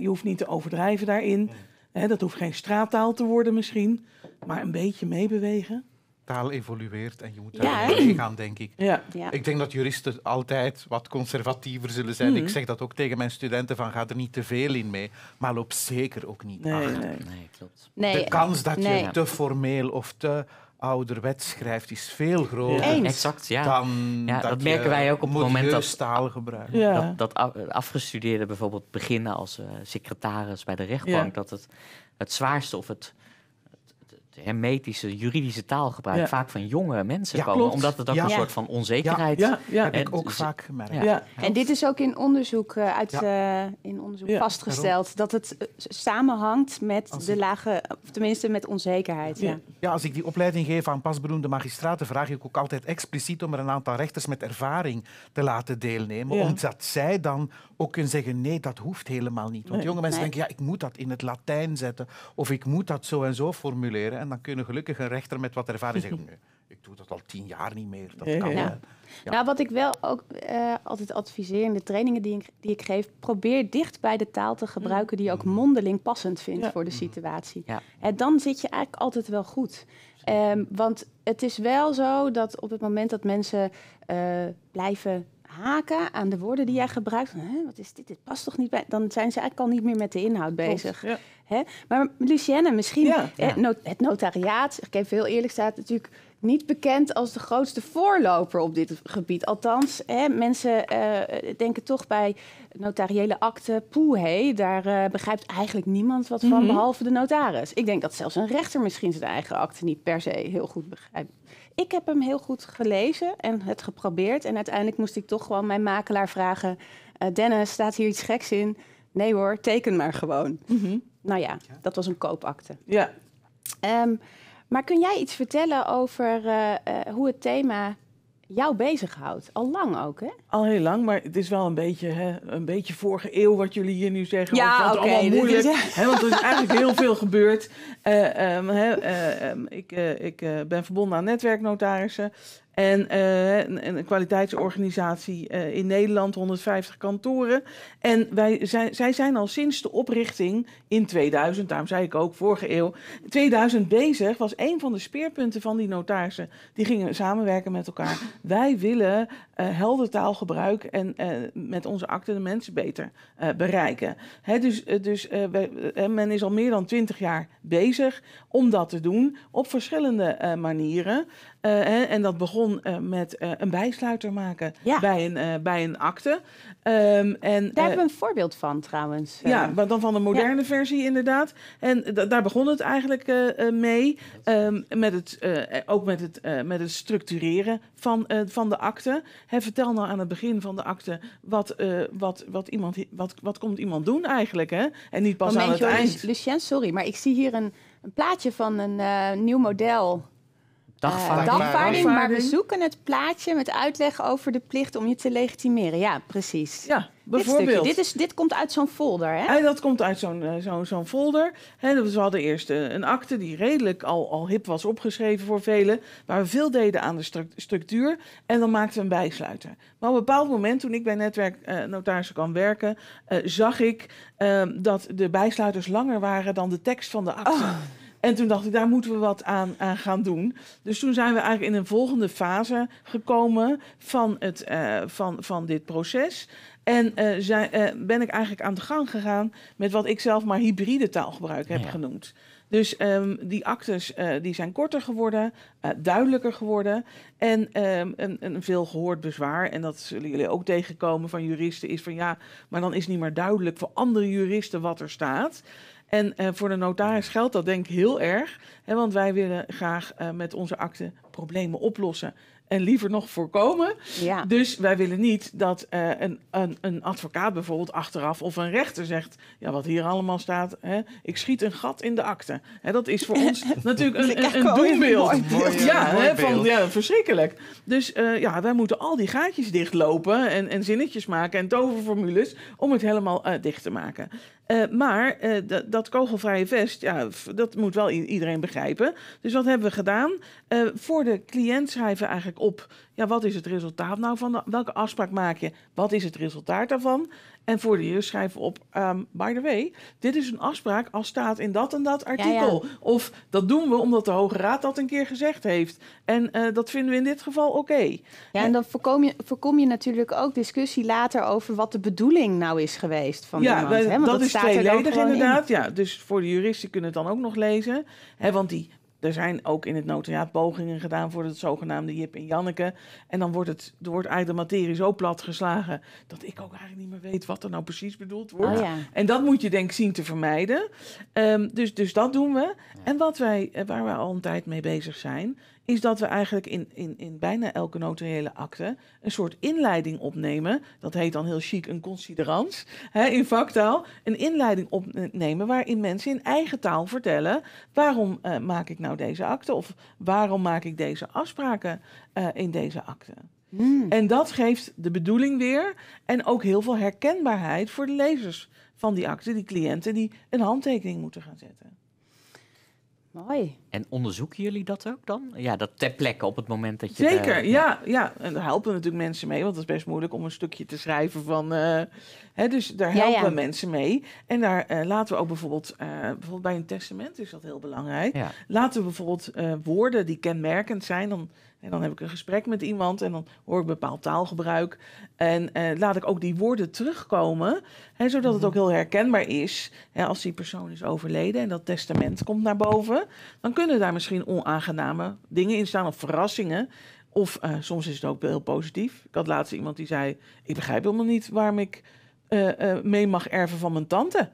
D: je hoeft niet te overdrijven daarin dat hoeft geen straattaal te worden misschien, maar een beetje meebewegen.
B: Taal evolueert en je moet daar ja, mee gaan, denk ik. Ja. ja. Ik denk dat juristen altijd wat conservatiever zullen zijn. Ik mhm. zeg dat ook tegen mijn studenten, van ga er niet te veel in mee, maar loop zeker ook niet nee, achter. Nee, nee klopt. de kans dat je te formeel of te ouderwet schrijft, is veel groter ja, exact, ja. dan dat, merken wij ook op het moment dat
C: taal gebruikt. Dat, afgestudeerden bijvoorbeeld beginnen als eh, secretaris bij de rechtbank, dat het het zwaarste of het hermetische juridische taalgebruik ja. vaak van jonge mensen komen. Omdat het ook een soort van onzekerheid... Ja, heb ik ook vaak gemerkt.
A: En dit is ook in onderzoek, eh, uit, eh, in onderzoek vastgesteld... dat het eh, samenhangt met de lage... of tenminste met onzekerheid.
B: Ja. als ik die opleiding geef aan pasberoemde magistraten... vraag ik ook altijd expliciet om er een aantal rechters met ervaring te laten deelnemen. Omdat zij dan ook kunnen zeggen... nee, dat hoeft helemaal niet. Want jonge mensen denken... ja, ik moet dat in het Latijn zetten... of ik moet dat zo en zo formuleren... En dan kunnen gelukkig een rechter met wat ervaring zeggen... (laughs) ik doe dat al tien jaar niet meer, dat kan. Ja. ja. Nou, wat ik
A: wel ook eh, altijd adviseer in de trainingen die ik, die ik geef... probeer dicht bij de taal te gebruiken die je ook mm. mondeling passend vindt voor de mm. situatie. Ja. En dan zit je eigenlijk altijd wel goed. Ehm, want het is wel zo dat op het moment dat mensen eh, blijven haken aan de woorden die mm. jij gebruikt. hè, wat is dit? Dit past toch niet bij? Dan zijn ze eigenlijk al niet meer met de inhoud bezig. hè? Maar Lucienne, misschien hè, het notariaat, ik heb heel eerlijk, staat natuurlijk niet bekend als de grootste voorloper op dit gebied. Althans, hè, mensen eh, denken toch bij notariële akten, poeh, daar eh, begrijpt eigenlijk niemand wat van, mhm. behalve de notaris. Ik denk dat zelfs een rechter misschien zijn eigen akte niet per se heel goed begrijpt. Ik heb hem heel goed gelezen en het geprobeerd. En uiteindelijk moest ik toch gewoon mijn makelaar vragen: eh, Dennis, staat hier iets geks in? Nee hoor, teken maar gewoon. Mhm. Nou ja, dat was een koopakte. Ja. Ehm, maar kun jij iets vertellen over eh, eh, hoe het thema jou bezighoudt. Al lang ook, hè? Al heel
D: lang, maar het is wel een beetje, hè, een beetje vorige eeuw wat jullie hier nu zeggen. Ja, dat het allemaal moeilijk, hè, want er is eigenlijk heel veel gebeurd. Eh, ehm, hè, eh, ehm, ik, eh, ik ben verbonden aan netwerknotarissen. En eh, een, kwaliteitsorganisatie eh, in Nederland, 150 kantoren. En wij, zij, zij zijn al sinds de oprichting in 2000, daarom zei ik ook vorige eeuw, 2000 bezig, was een van de speerpunten van die notarissen. Die gingen samenwerken met elkaar. Wij willen eh, helder taalgebruik en met onze akte de mensen beter bereiken. Hè, dus dus wij, men is al meer dan 20 jaar bezig om dat te doen op verschillende manieren. Eh, hè, en dat begon eh, met eh, een bijsluiter maken bij, een, bij een akte. Ehm, en, daar hebben we een voorbeeld van trouwens. Ja, maar dan van de moderne versie inderdaad. En daar begon het eigenlijk mee. Ehm, met het, ook met het, met het structureren van, van de akte. vertel nou aan het begin van de acte wat, wat, wat, iemand, wat, wat komt iemand doen eigenlijk. Hè? En niet pas aan het eind.
A: Lucien, sorry, maar ik zie hier een, een plaatje van een nieuw model
D: Dagvaarding. maar we
A: zoeken het plaatje met uitleg over de plicht om je te legitimeren. Ja, precies. Ja, bijvoorbeeld. Dit, is, dit komt uit zo'n folder, hè? En
D: dat komt uit zo'n eh, zo'n zo'n folder. He, dus we hadden eerst eh, een akte die redelijk al, al hip was opgeschreven voor velen, waar we veel deden aan de structuur. En dan maakten we een bijsluiter. Maar op een bepaald moment, toen ik bij netwerk uh, notarissen werken, zag ik ehm, dat de bijsluiters langer waren dan de tekst van de akte. Oh. En toen dacht ik, daar moeten we wat aan, gaan doen. Dus toen zijn we eigenlijk in een volgende fase gekomen van, het, eh, van, van dit proces. En eh, eh, ben ik eigenlijk aan de gang gegaan met wat ik zelf maar hybride taalgebruik heb genoemd. Dus ehm, die actes die zijn korter geworden, duidelijker geworden. En ehm, een, een veel gehoord bezwaar, en dat zullen jullie ook tegenkomen van juristen, is van ja, maar dan is niet meer duidelijk voor andere juristen wat er staat. En eh, voor de notaris geldt dat denk ik heel erg. Hè, want wij willen graag eh, met onze akte problemen oplossen. En liever nog voorkomen. Ja. Dus wij willen niet dat eh, een, een, een, advocaat bijvoorbeeld achteraf of een rechter zegt: Ja, wat hier allemaal staat, hè, ik schiet een gat in de akte. Hè, dat is voor ons (laughs) natuurlijk een, een, een doelbeeld. Ja, ja, verschrikkelijk. Dus ja, wij moeten al die gaatjes dichtlopen en, en zinnetjes maken en toverformules om het helemaal dicht te maken. Eh, maar eh, dat kogelvrije vest, ja, dat moet wel iedereen begrijpen. Dus wat hebben we gedaan? Eh, voor de cliënt schrijven we eigenlijk op. Ja, wat is het resultaat nou van? De, welke afspraak maak je? Wat is het resultaat daarvan? En voor de juristen schrijven op, ehm, by the way, dit is een afspraak als staat in dat en dat artikel. Of dat doen we omdat de Hoge Raad dat een keer gezegd heeft.
A: En eh, dat vinden we in dit geval oké. Ja, en dan voorkom je, voorkom je natuurlijk ook discussie later over wat de bedoeling nou is geweest van ja, iemand. Hè? dat, is staat tweeledig inderdaad.
D: Ja, dus voor de juristen kunnen het dan ook nog lezen. Hè? Want die er zijn ook in het notariaat pogingen gedaan voor het zogenaamde Jip en Janneke. En dan wordt, het, er wordt eigenlijk de materie zo plat geslagen dat ik ook eigenlijk niet meer weet wat er nou precies bedoeld wordt. Ah, en dat moet je denk ik zien te vermijden. Ehm, dus, dus dat doen we. En wat wij, eh, waar we al een tijd mee bezig zijn, is dat we eigenlijk in, in, in bijna elke notariële akte een soort inleiding opnemen. Dat heet dan heel chic een considerans hè, in vaktaal. Een inleiding opnemen waarin mensen in eigen taal vertellen waarom eh, maak ik nou deze akte of waarom maak ik deze afspraken eh, in deze akte. Hmm. En dat geeft de bedoeling weer en ook heel veel herkenbaarheid voor de lezers van die akte, die cliënten die een handtekening moeten gaan zetten.
C: Mooi. En onderzoeken jullie dat ook dan? Ja, dat ter plekke op het moment dat je... Zeker, ja,
D: ja. En daar helpen natuurlijk mensen mee, want het is best moeilijk om een stukje te schrijven van... Eh, hè, dus daar helpen mensen mee. En daar eh, laten we ook bijvoorbeeld, eh, bijvoorbeeld bij een testament is dat heel belangrijk. Laten we bijvoorbeeld woorden die kenmerkend zijn, dan en dan heb ik een gesprek met iemand en dan hoor ik bepaald taalgebruik. En eh, laat ik ook die woorden terugkomen, hè, zodat het mhm. ook heel herkenbaar is. Hè, als die persoon is overleden en dat testament komt naar boven, dan kunnen daar misschien onaangename dingen in staan of verrassingen. Of eh, soms is het ook heel positief. Ik had laatst iemand die zei: Ik begrijp helemaal niet waarom ik eh, eh mee mag erven van mijn tante.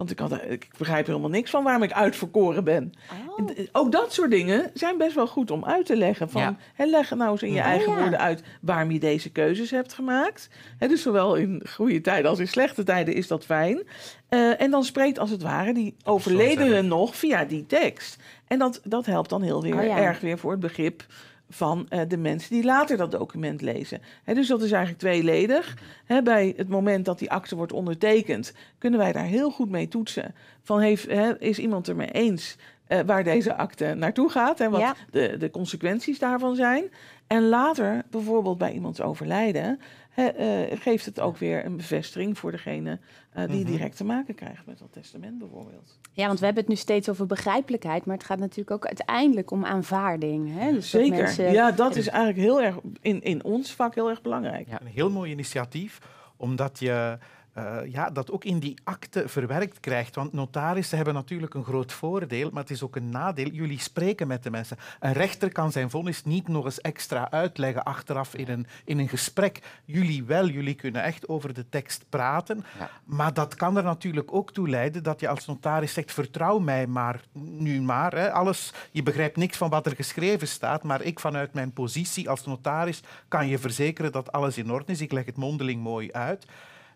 D: Want ik, had, ik begrijp helemaal niks van waarom ik uitverkoren ben. Oh. Ook dat soort dingen zijn best wel goed om uit te leggen. Van, ja. leg nou eens in je eigen woorden uit waarom je deze keuzes hebt gemaakt. dus zowel in goede tijden als in slechte tijden is dat fijn. Eh, en dan spreekt als het ware die overledene nog via die tekst. En dat, dat helpt dan heel weer, oh erg weer voor het begrip van eh, de mensen die later dat document lezen. dus dat is eigenlijk tweeledig. bij het moment dat die akte wordt ondertekend, kunnen wij daar heel goed mee toetsen. Van heeft, is iemand er mee eens eh, waar deze akte naartoe gaat en wat de, de consequenties daarvan zijn. En later, bijvoorbeeld bij iemands overlijden, eh, eh, geeft het ook weer een bevestiging voor degene eh, die mhm. direct te maken krijgt met dat testament bijvoorbeeld.
A: Ja, want we hebben het nu steeds over begrijpelijkheid, maar het gaat natuurlijk ook uiteindelijk om aanvaarding. Hè? Dus
B: Zeker, dat mensen... ja, dat is eigenlijk heel erg in, in ons vak heel erg belangrijk. Ja. Een heel mooi initiatief, omdat je eh, ja, dat ook in die akte verwerkt krijgt. Want notarissen hebben natuurlijk een groot voordeel, maar het is ook een nadeel. Jullie spreken met de mensen. Een rechter kan zijn vonnis niet nog eens extra uitleggen achteraf in een, in een gesprek. Jullie wel, jullie kunnen echt over de tekst praten. Maar dat kan er natuurlijk ook toe leiden dat je als notaris zegt: vertrouw mij maar nu maar. Hè. Alles, je begrijpt niks van wat er geschreven staat, maar ik vanuit mijn positie als notaris kan je verzekeren dat alles in orde is. Ik leg het mondeling mooi uit.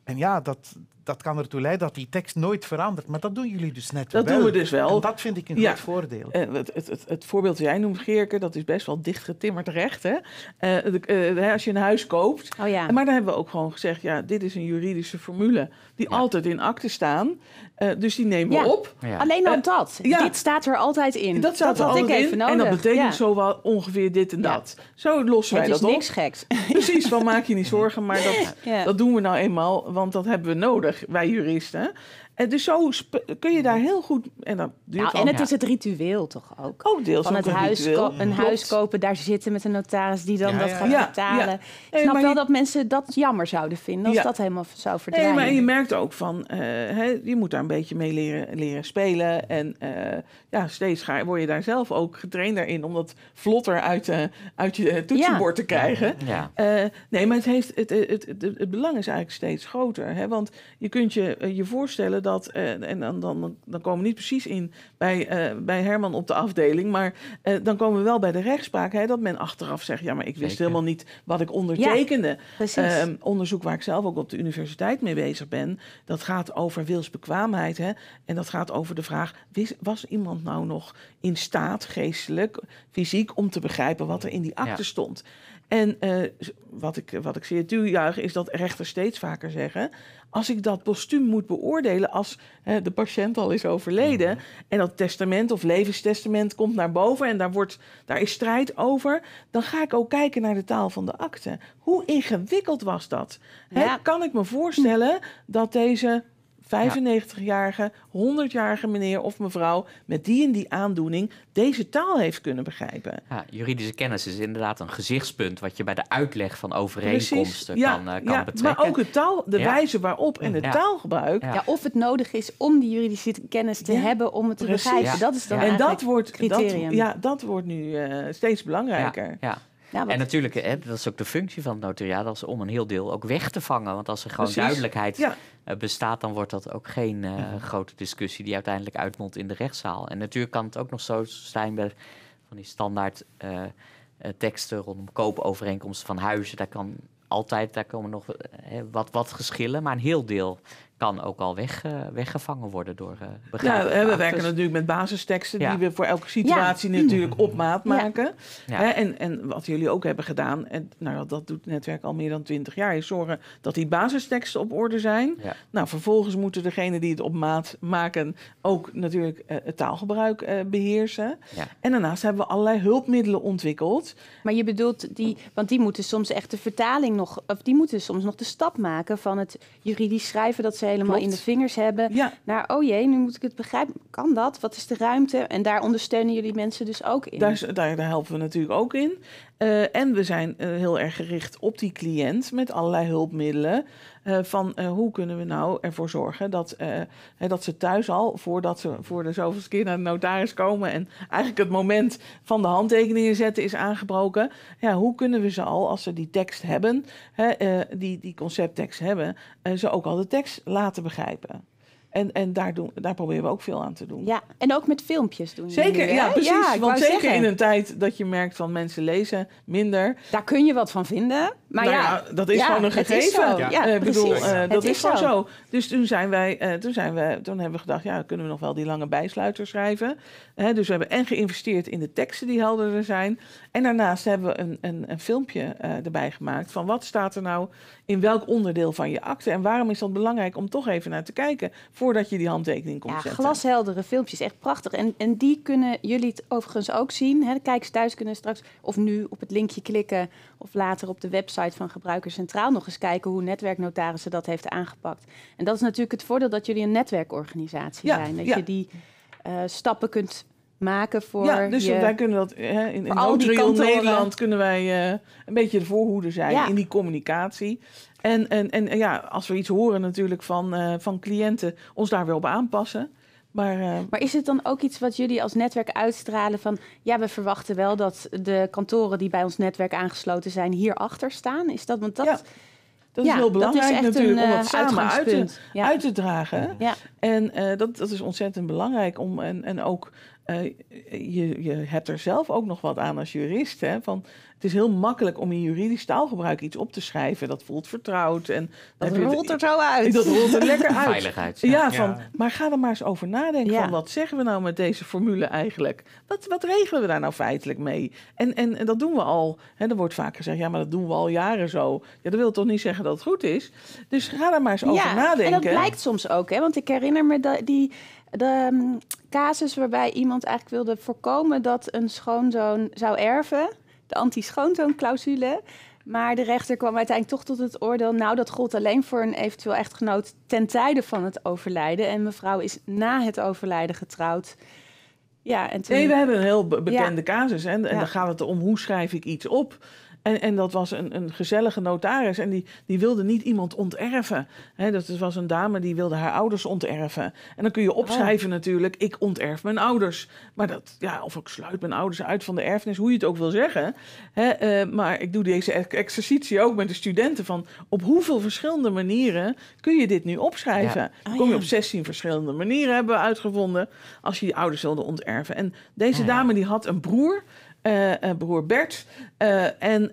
B: En ja, dat, dat kan ertoe leiden dat die tekst nooit verandert. Maar dat doen jullie dus net dat wel. Dat doen we dus wel. dat vind ik een ja.
D: voordeel. Eh, het, het, het, het, voorbeeld dat jij noemt, Geerke, dat is best wel dichtgetimmerd recht. Hè? Eh, eh, als je een huis koopt. Oh ja. Maar dan hebben we ook gewoon gezegd, ja, dit is een juridische formule die altijd in akte staan. dus die nemen we op. Alleen al dat. Dit
A: staat er altijd in. Dat staat er altijd in. En dat betekent zo
D: wel ongeveer dit en dat. Zo lossen wij dat op. Het is niks geks. (laughs) Precies, dan maak je niet zorgen. Maar (laughs) dat, dat doen we nou eenmaal want dat hebben we nodig, wij juristen dus zo kun je daar
A: mhm. heel goed. En, nou, en het is het ritueel toch ook? deels van het huis, een huis mhm. kopen, daar zitten met een notaris die dan dat gaat betalen. Ik snap wel dat mensen dat jammer zouden vinden als dat helemaal zou verdwijnen. Nee, maar je
D: merkt ook van, eh, je moet daar een beetje mee leren, leren spelen. En eh, ja, steeds word je daar zelf ook getraind daarin om dat vlotter uit, eh, uit je toetsenbord te krijgen. nee, maar het, heeft, het, het, het, het, belang is eigenlijk steeds groter. Hè? Want je kunt je, je voorstellen dat, eh, en dan, dan, dan komen we niet precies in bij, eh, bij Herman op de afdeling, maar eh, dan komen we wel bij de rechtspraak, hè, dat men achteraf zegt, ja, maar ik wist helemaal niet wat ik ondertekende. Ja, ehm, onderzoek waar ik zelf ook op de universiteit mee bezig ben, dat gaat over wilsbekwaamheid hè, en dat gaat over de vraag, was iemand nou nog in staat, geestelijk, fysiek, om te begrijpen wat er in die akte ja. stond? En eh, wat, ik, wat ik zeer toejuich is dat rechters steeds vaker zeggen... als ik dat postuum moet beoordelen als de patiënt al is overleden... en dat testament of levenstestament komt naar boven en daar, wordt, daar is strijd over... dan ga ik ook kijken naar de taal van de akte. Hoe ingewikkeld was dat? Hè, kan ik me voorstellen hm. dat deze 95-jarige, 100-jarige meneer of mevrouw met die en die aandoening deze taal heeft kunnen begrijpen.
C: Ja, juridische kennis is inderdaad een gezichtspunt wat je bij de uitleg van overeenkomsten kan, eh, kan ja, betrekken. Maar ook het taal, de wijze waarop en het
A: taalgebruik. Ja. of het nodig is om die juridische kennis te hebben om het te begrijpen. Dat is dan En dat wordt, criterium. ja,
D: dat wordt nu eh, steeds
C: belangrijker. ja. Nou, en natuurlijk, hè, dat is ook de functie van het notariaat, om een heel deel ook weg te vangen. Want als er gewoon duidelijkheid eh, bestaat, dan wordt dat ook geen eh, mhm. grote discussie die uiteindelijk uitmondt in de rechtszaal. En natuurlijk kan het ook nog zo zijn bij van die standaard eh, teksten rondom koopovereenkomsten van huizen. Daar kan altijd, daar komen nog wat, wat geschillen, maar een heel deel kan ook al weg, eh, weggevangen worden door uh, we werken
D: natuurlijk met basisteksten die we voor elke situatie natuurlijk op maat maken. Hè, en, en wat jullie ook hebben gedaan, en nou, dat doet het netwerk al meer dan twintig jaar, is zorgen dat die basisteksten op orde zijn. Nou, vervolgens moeten degenen die het op maat maken ook natuurlijk eh, het taalgebruik beheersen. En daarnaast hebben we allerlei hulpmiddelen
A: ontwikkeld. Maar je bedoelt die, want die moeten soms echt de vertaling nog, of die moeten soms nog de stap maken van het juridisch schrijven dat zij helemaal in de vingers hebben. Ja. Naar, oh jee, nu moet ik het begrijpen. Kan dat? Wat is de ruimte? En daar ondersteunen jullie mensen dus ook in. Daar,
D: daar, helpen we natuurlijk ook in. Eh, en we zijn eh, heel erg gericht op die cliënt met allerlei hulpmiddelen. Eh, van eh, hoe kunnen we nou ervoor zorgen dat, eh, dat ze thuis al, voordat ze voor de zoveelste keer naar de notaris komen en eigenlijk het moment van de handtekeningen zetten is aangebroken. Ja, hoe kunnen we ze al, als ze die tekst hebben, hè, die, die concepttekst hebben, ze ook al de tekst laten begrijpen? En, en daar, doen, daar proberen we ook veel aan te doen.
A: Ja, en ook met filmpjes doen. Zeker, ja, precies. want zeker in een
D: tijd dat je merkt van mensen lezen minder. Daar kun je wat van vinden. Maar nou ja, dat is gewoon een gegeven. Ja, bedoel, uh, dat is, gewoon zo. Dus toen zijn wij, eh, toen zijn we, toen hebben we gedacht, ja, kunnen we nog wel die lange bijsluiter schrijven. dus we hebben en geïnvesteerd in de teksten die helderder zijn. En daarnaast hebben we een, een, een filmpje eh, erbij gemaakt van wat staat er nou in welk onderdeel van je akte. En waarom is dat belangrijk om toch even naar te kijken. Voor voordat je die handtekening komt ja,
A: Glasheldere filmpjes, echt prachtig. En, en die kunnen jullie het overigens ook zien. Hè. De kijkers thuis kunnen straks of nu op het linkje klikken of later op de website van Gebruiker Centraal nog eens kijken hoe netwerknotarissen dat heeft aangepakt. En dat is natuurlijk het voordeel dat jullie een netwerkorganisatie zijn. Dat je die eh, stappen kunt maken voor. Ja, dus je, wij kunnen dat hè, in, in Nederland
D: kunnen wij eh, een beetje de voorhoede zijn in die communicatie. En, en,
A: en ja, als we iets horen natuurlijk van, eh, van cliënten, ons daar wel op aanpassen. Maar, eh, maar, is het dan ook iets wat jullie als netwerk uitstralen van ja, we verwachten wel dat de kantoren die bij ons netwerk aangesloten zijn hierachter staan? Is dat want dat. Ja. Dat is heel belangrijk natuurlijk om dat samen uit te, uit te
D: dragen.
A: Ja. En dat, dat is ontzettend
D: belangrijk om en, en ook eh, je, je, hebt er zelf ook nog wat aan als jurist. Hè? Van, het is heel makkelijk om in juridisch taalgebruik iets op te schrijven. Dat voelt vertrouwd. En dat rolt er zo uit. Dat rolt er lekker (laughs) uit. Veiligheid. Ja, van, ja. maar ga er maar eens over nadenken. Van, wat zeggen we nou met deze formule eigenlijk? Wat, wat regelen we daar nou feitelijk mee? En, en, dat doen we al. Hè, er wordt vaak gezegd, ja, maar dat doen we al jaren zo. Ja, dat wil toch niet zeggen dat het goed is? Dus ga daar maar eens over nadenken. En dat blijkt
A: soms ook. Hè? Want ik herinner me dat die de ehm, casus waarbij iemand eigenlijk wilde voorkomen dat een schoonzoon zou erven. De anti-schoonzoon-clausule. Maar de rechter kwam uiteindelijk toch tot het oordeel. Nou, dat gold alleen voor een eventueel echtgenoot ten tijde van het overlijden. En mevrouw is na het overlijden getrouwd. Ja, en toen... Nee, we hebben een
D: heel bekende casus. Hè? En, dan gaat het om hoe schrijf ik iets op. En, en dat was een, een gezellige notaris. En die, die wilde niet iemand onterven. dat was een dame die wilde haar ouders onterven. En dan kun je oh. opschrijven natuurlijk, ik onterf mijn ouders. Maar dat, ja, of ik sluit mijn ouders uit van de erfenis, hoe je het ook wil zeggen. Eh, maar ik doe deze exercitie ook met de studenten van op hoeveel verschillende manieren kun je dit nu opschrijven? Kom je ah, op 16 verschillende manieren, hebben we uitgevonden, als je je ouders wilde onterven. En deze ah, dame die had een broer eh, eh, broer Bert. Eh, en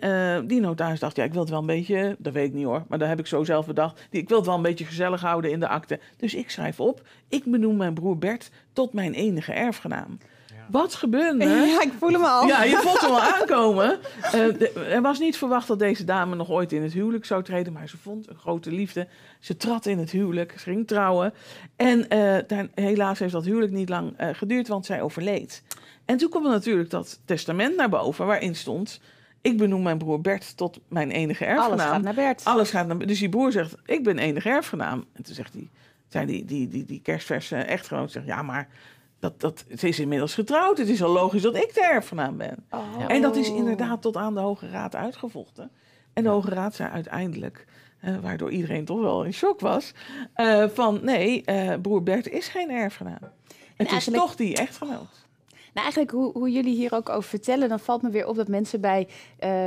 D: die notaris dacht, ja, ik wil het wel een beetje, dat weet ik niet hoor, maar dat heb ik zo zelf bedacht. Die, ik wil het wel een beetje gezellig houden in de akte. Dus ik schrijf op, ik benoem mijn broer Bert tot mijn enige erfgenaam. Wat gebeurde? Ja, ik voel hem al. Ja, je voelt hem al aankomen. er was niet verwacht dat deze dame nog ooit in het huwelijk zou treden, maar ze vond een grote liefde. Ze trad in het huwelijk, ze ging trouwen. En daar, helaas heeft dat huwelijk niet lang geduurd, want zij overleed. En toen kwam natuurlijk dat testament naar boven, waarin stond: Ik benoem mijn broer Bert tot mijn enige erfgenaam. Alles gaat naar Bert. Alles gaat naar, dus die broer zegt: Ik ben enige erfgenaam. En toen zegt die, zijn die, die, die, die kerstverse echtgenoot: zegt, Ja, maar dat, dat, ze is inmiddels getrouwd. Het is al logisch dat ik de erfgenaam ben. Oh. En dat is inderdaad tot aan de Hoge Raad uitgevochten. En de Hoge Raad zei uiteindelijk, waardoor iedereen toch wel in shock was, eh, van nee, eh, broer Bert is geen erfgenaam. En het is toch die
A: echtgenoot. Nou, eigenlijk hoe, jullie hier ook over vertellen, dan valt me weer op dat mensen bij eh,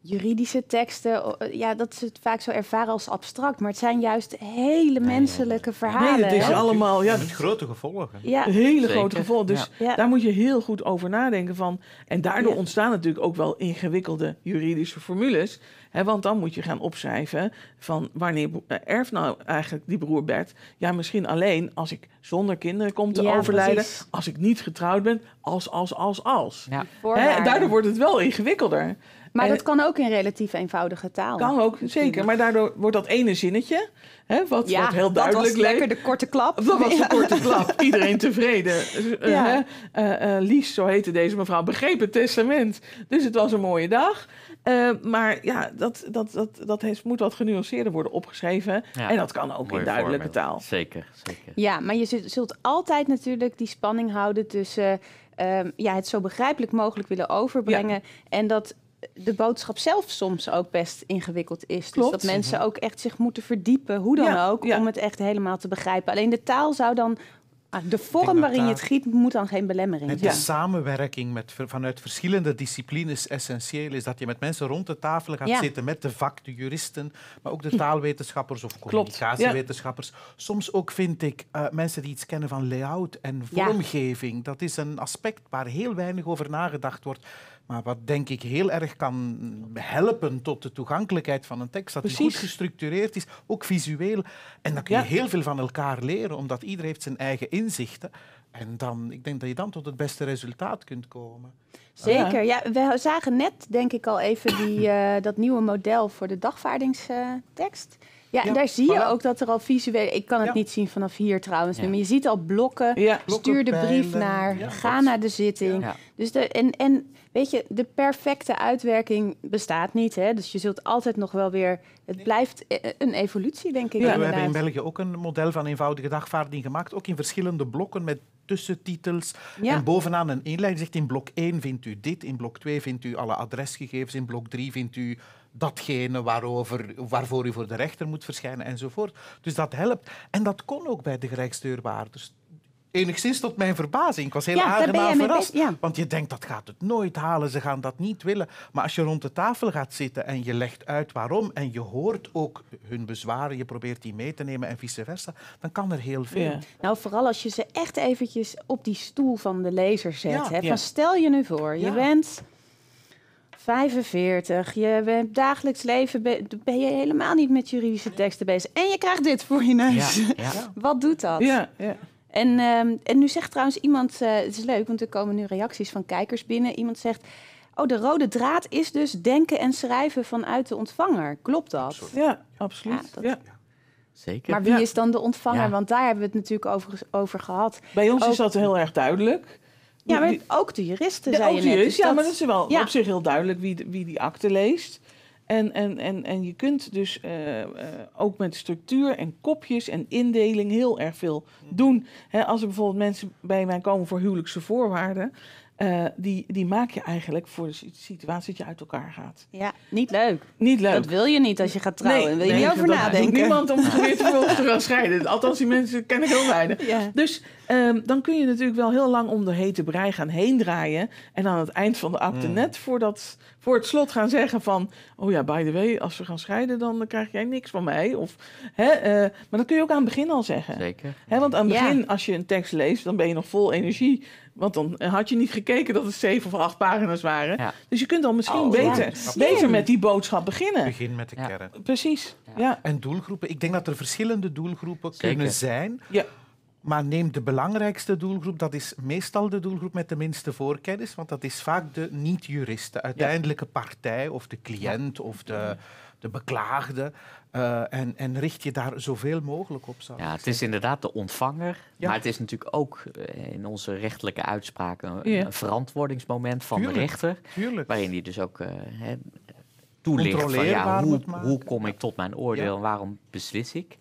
A: juridische teksten, eh, ja, dat ze het vaak zo ervaren als abstract, maar het zijn juist hele menselijke verhalen. Nee, het is allemaal,
B: ja, met grote gevolgen. Ja,
A: hele grote gevolgen. Dus daar
D: moet je heel goed over nadenken van. En daardoor ontstaan natuurlijk ook wel ingewikkelde juridische formules want dan moet je gaan opschrijven van wanneer eh, erft nou eigenlijk die broer Bert? Ja, misschien alleen als ik zonder kinderen kom te overlijden. Als ik niet getrouwd ben. Als, als, als, als. Ja. daardoor wordt het wel ingewikkelder. Maar dat
A: kan ook in relatief eenvoudige taal. Kan ook,
D: zeker. Maar daardoor wordt dat ene zinnetje, hè, wat, wat heel duidelijk dat was lekker de korte klap. Dat was de korte klap. (laughs) Iedereen tevreden. Dus, eh, eh, eh, Lies, zo heette deze mevrouw, begreep het testament. Dus het was een mooie dag. maar ja, dat, dat, dat, dat heeft, moet wat genuanceerder worden opgeschreven. en dat kan ook in duidelijke taal. Zeker, zeker.
A: Ja, maar je zult, altijd natuurlijk die spanning houden tussen... Ehm, ja, het zo begrijpelijk mogelijk willen overbrengen. En dat de boodschap zelf soms ook best ingewikkeld is. Dus dat mensen mhm. ook echt zich moeten verdiepen, hoe dan ook, om het echt helemaal te begrijpen. Alleen de taal zou dan ah, de vorm waarin je het giet moet dan geen belemmering zijn. De
B: samenwerking met, vanuit verschillende disciplines essentieel is dat je met mensen rond de tafel gaat zitten, met de vak, de juristen, maar ook de hm. taalwetenschappers of communicatiewetenschappers. Soms ook vind ik eh, mensen die iets kennen van layout en vormgeving. Dat is een aspect waar heel weinig over nagedacht wordt. Maar wat denk ik heel erg kan helpen tot de toegankelijkheid van een tekst, dat die goed gestructureerd is, ook visueel. En dan kun je heel veel van elkaar leren, omdat iedereen heeft zijn eigen inzichten. En dan, ik denk dat je dan tot het beste resultaat kunt komen. Zeker. Ja,
A: we zagen net, denk ik al even, die, eh, dat nieuwe model voor de dagvaardingstekst. ja, en daar zie je ook dat er al visueel... Ik kan het niet zien vanaf hier trouwens, maar je ziet al blokken. Stuur de brief naar, ga naar de zitting. Dus de, en, en Weet je, de perfecte uitwerking bestaat niet. Hè? Dus je zult altijd nog wel weer. Het blijft e-, e-, een evolutie, denk ik. Ja, we hebben in België
B: ook een model van eenvoudige dagvaarding gemaakt. Ook in verschillende blokken met tussentitels. En bovenaan een inleiding zegt in blok 1 vindt u dit, in blok 2 vindt u alle adresgegevens, in blok 3 vindt u datgene waarover, waarvoor u voor de rechter moet verschijnen enzovoort. Dus dat helpt. En dat kon ook bij de gerechtsdeurwaarders enigszins tot mijn verbazing. Ik was heel ja, aangenaam verrast. Want je denkt, dat gaat het nooit halen, ze gaan dat niet willen. Maar als je rond de tafel gaat zitten en je legt uit waarom en je hoort ook hun bezwaren, je probeert die mee te nemen en vice versa, dan kan er heel veel.
A: Nou, vooral als je ze echt eventjes op die stoel van de lezer zet. Hè, van stel je nu voor, je bent... 45, je bent dagelijks leven ben je helemaal niet met juridische teksten bezig. En je krijgt dit voor je neus. (laughs) Wat doet dat? ja. En, ehm, en nu zegt trouwens iemand, eh, het is leuk, want er komen nu reacties van kijkers binnen. Iemand zegt, oh, de rode draad is dus denken en schrijven vanuit de ontvanger. Klopt dat? Ja, absoluut. Ja,
C: Zeker. Maar wie is
A: dan de ontvanger? Want daar hebben we het natuurlijk over, over gehad. Bij ons is
D: dat heel erg duidelijk. Ja, maar
A: ook de juristen, zijn. ook dus ja, maar dat is wel
D: op zich heel duidelijk wie, wie die akte leest. En, en, en, en je kunt dus eh, eh, ook met structuur en kopjes en indeling heel erg veel hm. doen. als er bijvoorbeeld mensen bij mij komen voor huwelijkse voorwaarden, eh, die, die maak je eigenlijk voor de situatie dat je uit elkaar gaat.
A: Ja, niet leuk. Niet leuk. Dat wil je niet als je gaat trouwen. Nee, wil je niet over nadenken.
D: niemand om (laughs) weer te, te gaan scheiden. Althans, die mensen ken ik heel weinig. Ja. Dus ehm, dan kun je natuurlijk wel heel lang om de hete brei gaan heen draaien. En aan het eind van de acte, mm. net voor, voor het slot gaan zeggen van... Oh ja, by the way, als we gaan scheiden, dan krijg jij niks van mij. Of, hè, eh, maar dat kun je ook aan het begin al zeggen. Zeker. Hè, want aan het begin, als je een tekst leest, dan ben je nog vol energie. Want dan had je niet gekeken dat het zeven of acht pagina's waren. Dus je kunt dan misschien oh, beter, beter met die
B: boodschap beginnen. Begin met de kern. Precies. Ja. En doelgroepen. Ik denk dat er verschillende doelgroepen kunnen zijn. Ja. Maar neem de belangrijkste doelgroep, dat is meestal de doelgroep met de minste voorkennis, want dat is vaak de niet juristen, de uiteindelijke partij of de cliënt of de, de beklaagde. Eh, en, en, richt je daar zoveel mogelijk op. ja,
C: het is inderdaad de ontvanger. Maar het is natuurlijk ook eh, in onze rechtelijke uitspraken een, verantwoordingsmoment van de rechter. Tuurlijk. Waarin die dus ook uh, toelicht van ja, hoe, kom ik tot mijn oordeel en waarom beslis ik.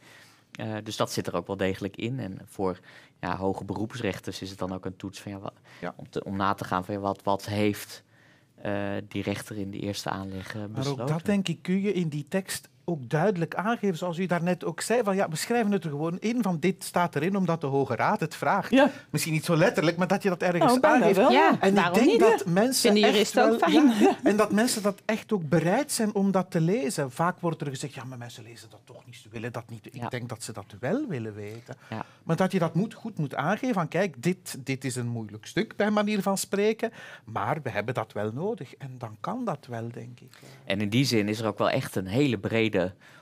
C: dus dat zit er ook wel degelijk in. En voor ja, hoge beroepsrechters is het dan ook een toets van, wat, om, na te gaan van wat, wat heeft die rechter in de eerste aanleg uh, besloten. Maar ook
B: dat denk ik kun je in die tekst ook duidelijk aangeven, zoals u daarnet ook zei, van ja, we schrijven het er gewoon in, van dit staat erin omdat de Hoge Raad het vraagt. Misschien niet zo letterlijk, maar dat je dat ergens nou, aan aangeeft. en ik denk dat mensen fijn. Ja, en dat mensen dat echt ook bereid zijn om dat te lezen. Vaak wordt er gezegd, ja, maar mensen lezen dat toch niet, ze willen dat niet. Ik denk dat ze dat wel willen weten. Maar dat je dat moet, goed moet aangeven, van kijk, dit, dit is een moeilijk stuk, bij manier van spreken, maar we hebben dat wel nodig. En dan kan dat wel, denk ik.
C: En in die zin is er ook wel echt een hele brede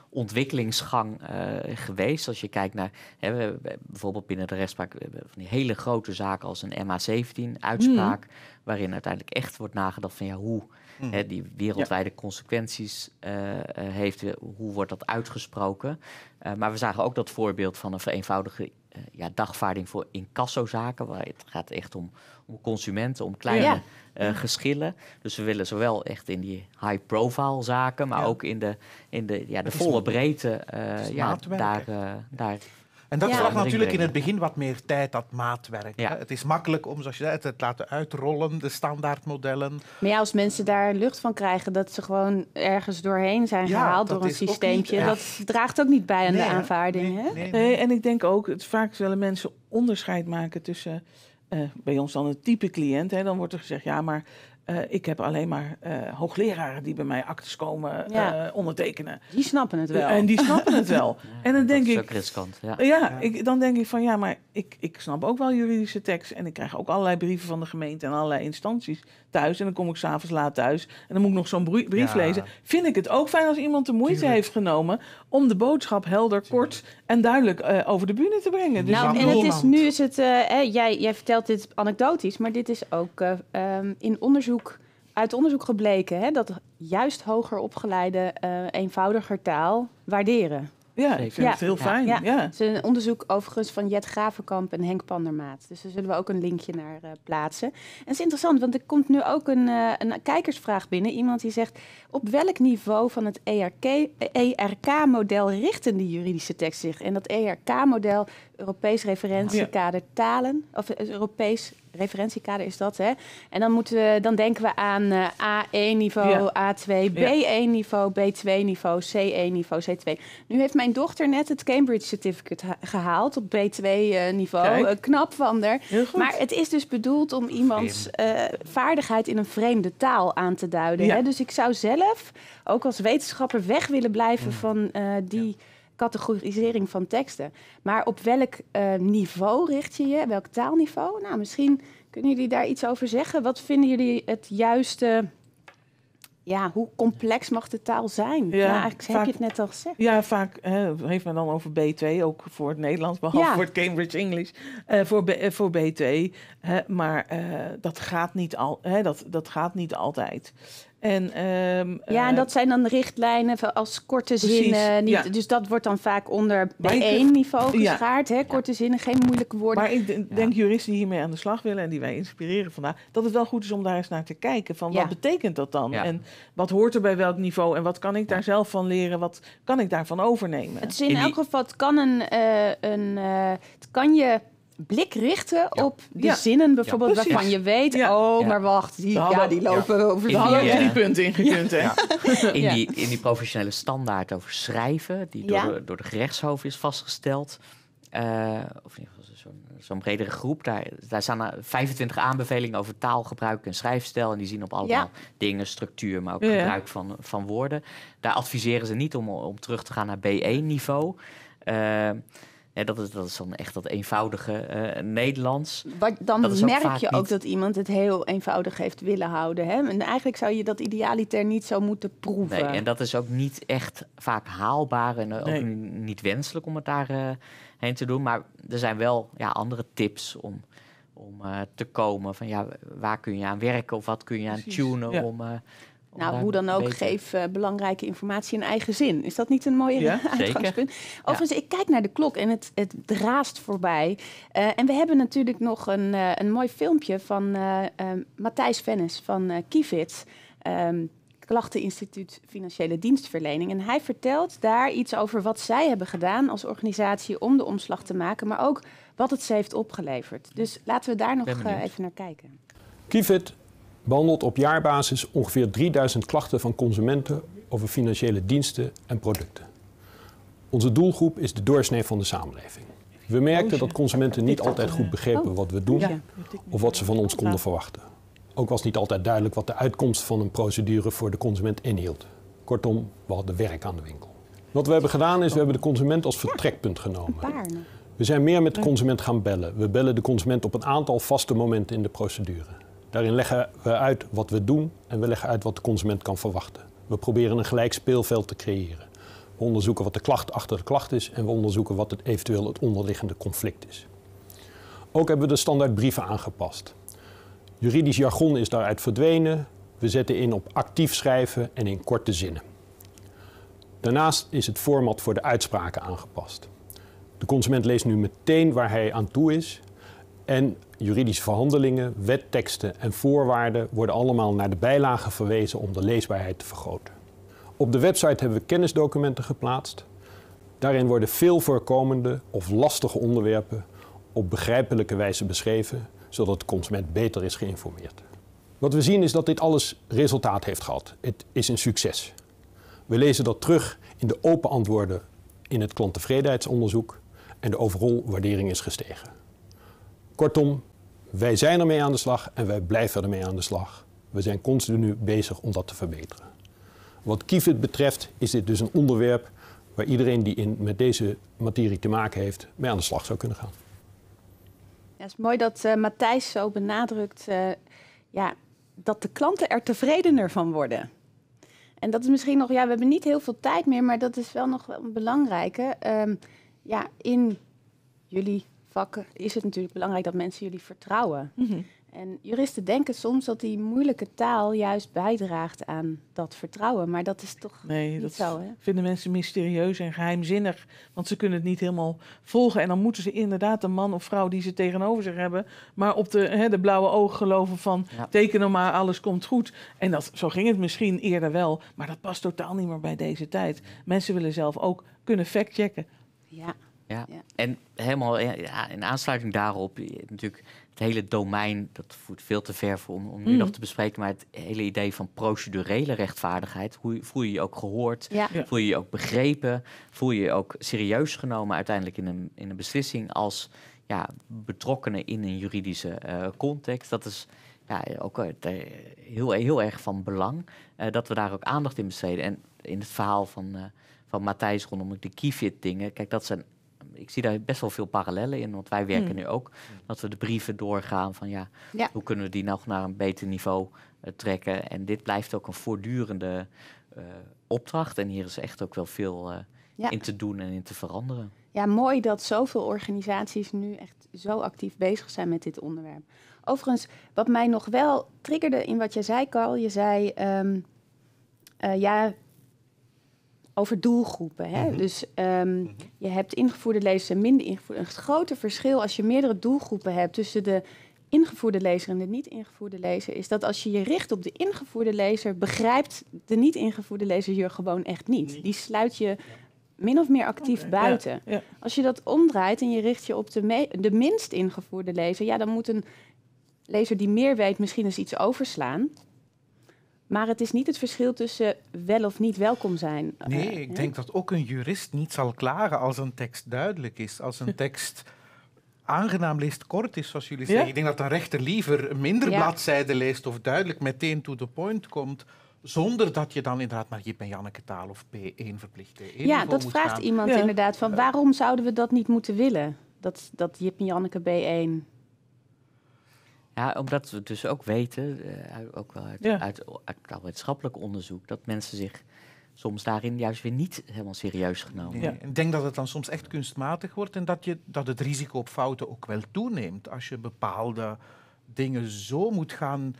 C: ontwikkelingsgang eh, geweest. Als je kijkt naar hè, bijvoorbeeld binnen de rechtspraak van die hele grote zaken als een MA17-uitspraak, mm. waarin uiteindelijk echt wordt nagedacht van ja, hoe mm. hè, die wereldwijde consequenties uh, heeft, hoe wordt dat uitgesproken. maar we zagen ook dat voorbeeld van een vereenvoudigde eh, ja, dagvaarding voor incassozaken. Waar het gaat echt om, om consumenten, om kleine eh, geschillen. Dus we willen zowel echt in die high-profile zaken, maar ook in de, in de, ja, de volle breedte eh, ja, daar, daar en dat ja, vraagt natuurlijk in
B: het begin wat meer tijd, dat maatwerk. Het is makkelijk om, zoals je zei, het laten uitrollen, de standaardmodellen.
A: Maar ja, als mensen daar lucht van krijgen, dat ze gewoon ergens doorheen zijn gehaald door een systeempje, dat draagt ook niet bij aan de aanvaarding. Nee, hè? Nee,
D: en ik denk ook, het, vaak zullen mensen onderscheid maken tussen... Eh, bij ons dan het type cliënt. Hè. Dan wordt er gezegd, ja, maar eh, ik heb alleen maar eh, hoogleraren die bij mij acties komen eh, ondertekenen. Die
A: snappen het wel. en die snappen het wel.
D: (laughs) en dan denk is
C: ik. Ook Ja. ja ik,
D: dan denk ik van ja, maar ik, ik snap ook wel juridische tekst. En ik krijg ook allerlei brieven van de gemeente en allerlei instanties thuis. En dan kom ik s'avonds laat thuis. En dan moet ik nog zo'n brief lezen. Vind ik het ook fijn als iemand de moeite heeft genomen om de boodschap helder, kort en duidelijk eh, over de bühne te brengen. Dus nou, en het is, nu
A: is het, eh, jij, jij vertelt dit anekdotisch, maar dit is ook eh, ehm, in onderzoek uit onderzoek gebleken hè, dat juist hoger opgeleide uh, eenvoudiger taal waarderen. Ja, ik vind het heel fijn. Ja. Het is een onderzoek overigens van Jet Gravenkamp en Henk Pandermaat. Dus daar zullen we ook een linkje naar eh, plaatsen. En het is interessant, want er komt nu ook een, eh, een kijkersvraag binnen. Iemand die zegt, op welk niveau van het ERK-model eh, e richten die juridische tekst zich? En dat ERK-model, Europees referentiekader talen, of Europees referentiekader is dat, hè? En dan, moeten we, dan denken we aan uh, eh, A1-niveau, A2, B1-niveau, B2-niveau, C1-niveau, C2. Nu heeft mijn dochter net het Cambridge Certificate gehaald op B2-niveau. Eh, eh, knap van haar. Maar het is dus bedoeld om iemands uh, vaardigheid in een vreemde taal aan te duiden. Hè? Dus ik zou zelf, ook als wetenschapper, weg willen blijven van die categorisering van teksten. Maar op welk eh, niveau richt je je? Welk taalniveau? Nou, misschien kunnen jullie daar iets over zeggen. Wat vinden jullie het juiste? Ja, hoe complex mag de taal zijn? Ja, nou, heb je het net al gezegd.
D: Ja, vaak hè, heeft men dan over B2, ook voor het Nederlands, behalve voor het Cambridge English, eh, voor, B, eh, voor B2. Hè, maar dat, gaat niet al, hè, dat, dat gaat niet altijd. En,
A: ehm, ja, en eh, dat zijn dan richtlijnen als korte zinnen. Niet, Dus dat wordt dan vaak onder b één niveau geschaard. Hè? Korte zinnen, geen moeilijke woorden. Maar ik denk juristen die hiermee
D: aan de slag willen en die wij inspireren vandaag, dat het wel goed is om daar eens naar te kijken. Van wat betekent dat dan? En wat hoort er bij welk niveau? En wat kan ik daar zelf van leren? Wat kan ik daarvan overnemen? in, elk
A: geval, het kan, een, eh, een, eh, het kan je blik richten op de zinnen bijvoorbeeld waarvan je weet, oh, maar wacht, die, ja, die lopen over
C: de drie punten ingekund. Hè? In, die, eh, in die professionele standaard over schrijven, die door, de, door de gerechtshoofd is vastgesteld, eh, of in ieder geval zo'n zo bredere groep, daar, daar staan 25 aanbevelingen over taalgebruik en schrijfstijl. En die zien op allemaal dingen, structuur, maar ook gebruik van, van woorden. Daar adviseren ze niet om, om terug te gaan naar B1-niveau dat, is, dan echt dat eenvoudige eh, Nederlands. Wat, dan merk je ook dat
A: iemand het heel eenvoudig heeft willen houden. Hè? En eigenlijk zou je dat idealiter niet zo moeten proeven. Nee, en
C: dat is ook niet echt vaak haalbaar en eh, ook niet wenselijk om het daarheen eh, heen te doen. Maar er zijn wel ja, andere tips om, om te komen. Van ja, waar kun je aan werken of wat kun je aan tunen om nou, hoe dan ook,
A: geef eh, belangrijke informatie in eigen zin. Is dat niet een mooie (laughs) uitgangspunt? Zeker. Overigens, ik kijk naar de klok en het, het voorbij. Eh, en we hebben natuurlijk nog een, eh, een mooi filmpje van Matthijs Vennis van Kivit. Ehm, Klachteninstituut Financiële Dienstverlening. En hij vertelt daar iets over wat zij hebben gedaan als organisatie om de omslag te maken, maar ook wat het ze heeft opgeleverd. Dus laten we daar nog even naar kijken.
E: Kivit behandelt op jaarbasis ongeveer 3000 klachten van consumenten over financiële diensten en producten. Onze doelgroep is de doorsnee van de samenleving. We merkten dat consumenten niet altijd goed begrepen wat we doen of wat ze van ons konden verwachten. Ook was niet altijd duidelijk wat de uitkomst van een procedure voor de consument inhield. Kortom, we hadden werk aan de winkel. Wat we hebben gedaan is, we hebben de consument als vertrekpunt genomen. We zijn meer met de consument gaan bellen. We bellen de consument op een aantal vaste momenten in de procedure. Daarin leggen we uit wat we doen en we leggen uit wat de consument kan verwachten. We proberen een gelijk speelveld te creëren. We onderzoeken wat de klacht achter de klacht is en we onderzoeken wat het eventueel het onderliggende conflict is. Ook hebben we de standaardbrieven aangepast. Juridisch jargon is daaruit verdwenen. We zetten in op actief schrijven en in korte zinnen. Daarnaast is het format voor de uitspraken aangepast. De consument leest nu meteen waar hij aan toe is en juridische verhandelingen, wetteksten en voorwaarden worden allemaal naar de bijlagen verwezen om de leesbaarheid te vergroten. Op de website hebben we kennisdocumenten geplaatst. Daarin worden veel voorkomende of lastige onderwerpen op begrijpelijke wijze beschreven, zodat de consument beter is geïnformeerd. Wat we zien is dat dit alles resultaat heeft gehad. Het is een succes. We lezen dat terug in de open antwoorden in het klanttevredenheidsonderzoek en de overal waardering is gestegen. Kortom, wij zijn ermee aan de slag en wij blijven ermee aan de slag. We zijn continu bezig om dat te verbeteren. Wat Kievit betreft is dit dus een onderwerp waar iedereen die in, met deze materie te maken heeft mee aan de slag zou kunnen gaan.
A: Ja, het is mooi dat eh, Matthijs zo benadrukt eh, ja, dat de klanten er tevredener van worden. En dat is misschien nog, ja, we hebben niet heel veel tijd meer, maar dat is wel nog wel een belangrijke. Ehm, ja, in jullie is het natuurlijk belangrijk dat mensen jullie vertrouwen. Mhm. En juristen denken soms dat die moeilijke taal juist bijdraagt aan dat vertrouwen. Maar dat is toch
D: nee, niet dat zo. Vinden mensen mysterieus en geheimzinnig. Want ze kunnen het niet helemaal volgen. En dan moeten ze inderdaad de man of vrouw die ze tegenover zich hebben. Maar op de, hè, de blauwe ogen geloven van tekenen nou maar, alles komt goed. En dat, zo ging het misschien eerder wel. Maar dat past totaal niet meer bij deze tijd. Mensen willen zelf ook kunnen factchecken.
C: Ja. Ja. En helemaal ja, in aansluiting daarop, natuurlijk het hele domein, dat voert veel te ver voor om, nu mm. nog te bespreken, maar het hele idee van procedurele rechtvaardigheid, hoe, voel je je ook gehoord, ja. voel je je ook begrepen, voel je je ook serieus genomen uiteindelijk in een, in een beslissing als ja, betrokkenen in een juridische eh, context. Dat is ja, ook eh, heel, heel erg van belang eh, dat we daar ook aandacht in besteden. En in het verhaal van, van Matthijs rondom de Kifit dingen, kijk, dat zijn ik zie daar best wel veel parallellen in, want wij werken hmm. nu ook. Hmm. Dat we de brieven doorgaan van ja, hoe kunnen we die nog naar een beter niveau eh, trekken. En dit blijft ook een voortdurende eh, opdracht. En hier is echt ook wel veel eh, in te doen en in te veranderen.
A: Ja, mooi dat zoveel organisaties nu echt zo actief bezig zijn met dit onderwerp. Overigens, wat mij nog wel triggerde in wat jij zei, Carl, je zei. Ehm, ja, over doelgroepen. Hè? Mhm. Dus ehm, mhm. je hebt ingevoerde lezers en minder ingevoerde. Een grote verschil als je meerdere doelgroepen hebt tussen de ingevoerde lezer en de niet ingevoerde lezer is dat als je je richt op de ingevoerde lezer, begrijpt de niet ingevoerde lezer je gewoon echt niet. Die sluit je min of meer actief buiten. Als je dat omdraait en je richt je op de, minst ingevoerde lezer, ja, dan moet een lezer die meer weet misschien eens iets overslaan. Maar het is niet het verschil tussen wel of niet welkom zijn. Nee, eh, ik denk
B: dat ook een jurist niet zal klagen als een tekst duidelijk is. Als een (laughs) tekst aangenaam leest kort is, zoals jullie zeggen. Ik denk dat een rechter liever minder bladzijden leest of duidelijk meteen to the point komt. Zonder dat je dan inderdaad maar Jip en Janneke taal of P1 verplicht. Eh, ja, dat vraagt iemand inderdaad van eh.
A: waarom zouden we dat niet moeten willen? Dat, dat Jip en Janneke B1
C: ja, omdat we dus ook weten, eh, ook wel uit, ja. uit, wetenschappelijk onderzoek, dat mensen zich soms daarin juist weer niet helemaal serieus genomen ja.
B: Ik denk dat het dan soms echt kunstmatig wordt en dat, je, dat het risico op fouten ook wel toeneemt. Als je bepaalde dingen zo moet gaan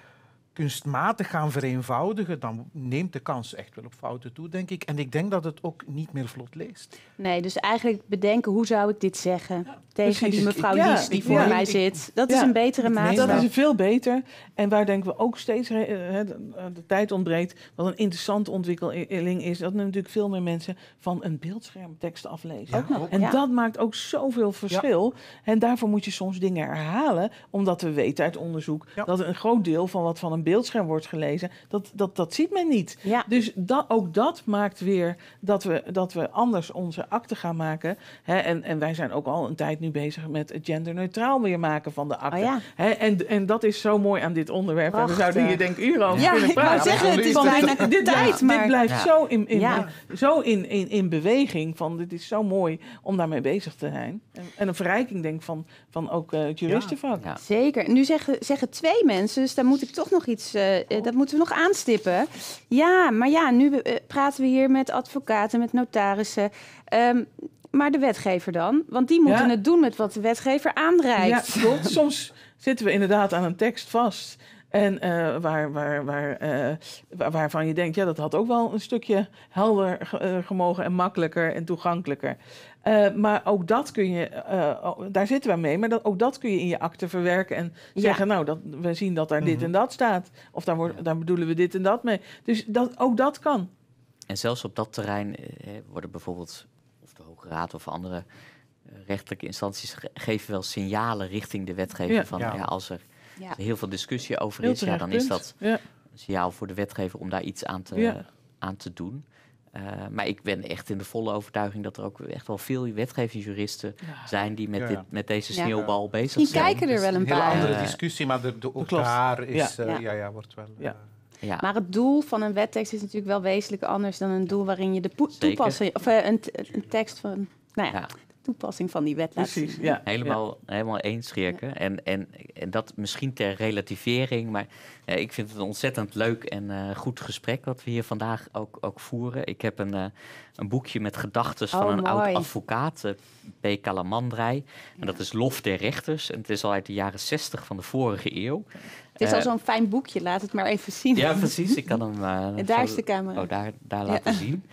B: kunstmatig gaan vereenvoudigen, dan neemt de kans echt wel op fouten toe, denk ik. En ik denk dat het ook niet meer vlot leest.
A: Nee, dus eigenlijk bedenken hoe zou ik dit zeggen tegen die mevrouw Lies die voor mij zit. Dat is een betere maat. Dat is
D: veel beter. En waar denken we ook steeds, eh, eh, de tijd ontbreekt, wat een interessante ontwikkeling is, dat natuurlijk veel meer mensen van een beeldscherm tekst aflezen. En dat maakt ook zoveel verschil. En daarvoor moet je soms dingen herhalen, omdat we weten uit onderzoek dat een groot deel van wat van een een beeldscherm wordt gelezen, dat, dat, dat ziet men niet. Ja. Dus dat, ook dat maakt weer dat we, dat we anders onze akte gaan maken. Hè, en, en wij zijn ook al een tijd nu bezig met het genderneutraal weer maken van de oh akte. ja. hè, en, en dat is zo mooi aan dit onderwerp. En we zouden hier denk ik uren ja, kunnen praten. Ja, zeggen, het is bijna dit, tijd. Maar... blijft zo, in, in, zo in, in, in beweging van dit is zo mooi om daarmee bezig te zijn. En, en een verrijking denk ik van, van ook juristen eh, het
A: Zeker. Nu zeggen, zeggen twee mensen, dus daar moet ik toch nog iets, eh, eh, dat moeten we nog aanstippen. Ja, maar ja, nu eh, praten we hier met advocaten, met notarissen. Ehm, maar de wetgever dan? Want die moeten het doen met wat de wetgever aanreikt. Ja, soms
D: zitten we inderdaad aan een tekst vast. En eh, waar, waar, waar, eh, waarvan je denkt, ja, dat had ook wel een stukje helder eh, gemogen en makkelijker en toegankelijker. maar ook dat kun je, oh, daar zitten we mee, maar dat, ook dat kun je in je akte verwerken en zeggen, nou, dat, we zien dat daar dit mhm. en dat staat. Of daar, daar bedoelen we dit en dat mee. Dus dat, ook dat kan.
C: En zelfs op dat terrein worden bijvoorbeeld, of de Hoge Raad of andere rechtelijke instanties, geven wel signalen richting de wetgever van ja als er ja. er heel veel discussie over heel is, ja, dan is dat ja. een signaal voor de wetgever om daar iets aan te, aan te doen. Eh, maar ik ben echt in de volle overtuiging dat er ook echt wel veel wetgevingsjuristen ja. zijn die met, dit, met deze sneeuwbal bezig zijn. Die kijken er wel een paar. hele andere
B: discussie, maar de, de, ook daar is, eh, ja. Ja,
C: wordt wel. Eh, ja.
A: Maar het doel van een wettekst is natuurlijk wel wezenlijk anders dan een doel waarin je de toepassing of een, een, tekst van. Nou ja, toepassing van die wet Precies, Ja. Helemaal,
C: helemaal eens, Geerke. En, en, en dat misschien ter relativering, maar eh, ik vind het een ontzettend leuk en eh, goed gesprek wat we hier vandaag ook, ook voeren. Ik heb een, eh, een boekje met gedachten van oh, een oud advocaat, uh, P. Calamandrei. En dat is Lof der Rechters. En het is al uit de jaren zestig van de vorige eeuw. Het is al zo'n
A: fijn boekje, laat het maar even zien. Ja,
C: precies. Ik kan hem... en (laughs) daar is de camera. Oh, daar, daar laten zien. (laughs)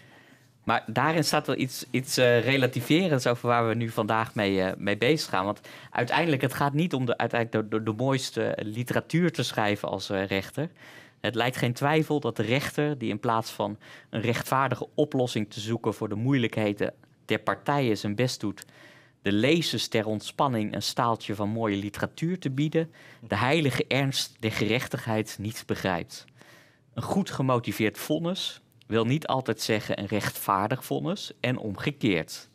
C: Maar daarin staat wel iets, iets eh, relativerends over waar we nu vandaag mee, eh, mee bezig gaan. Want uiteindelijk, het gaat niet om de, uiteindelijk de, de, mooiste literatuur te schrijven als eh, rechter. Het lijkt geen twijfel dat de rechter, die in plaats van een rechtvaardige oplossing te zoeken voor de moeilijkheden der partijen zijn best doet, de lezers ter ontspanning een staaltje van mooie literatuur te bieden, de heilige ernst der gerechtigheid niet begrijpt. Een goed gemotiveerd vonnis, wil niet altijd zeggen een rechtvaardig vonnis en omgekeerd.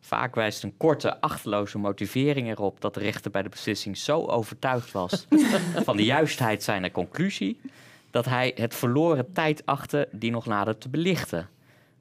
C: Vaak wijst een korte, achteloze motivering erop dat de rechter bij de beslissing zo overtuigd was (laughs) van de juistheid zijner conclusie, dat hij het verloren tijd achtte die nog nader te belichten.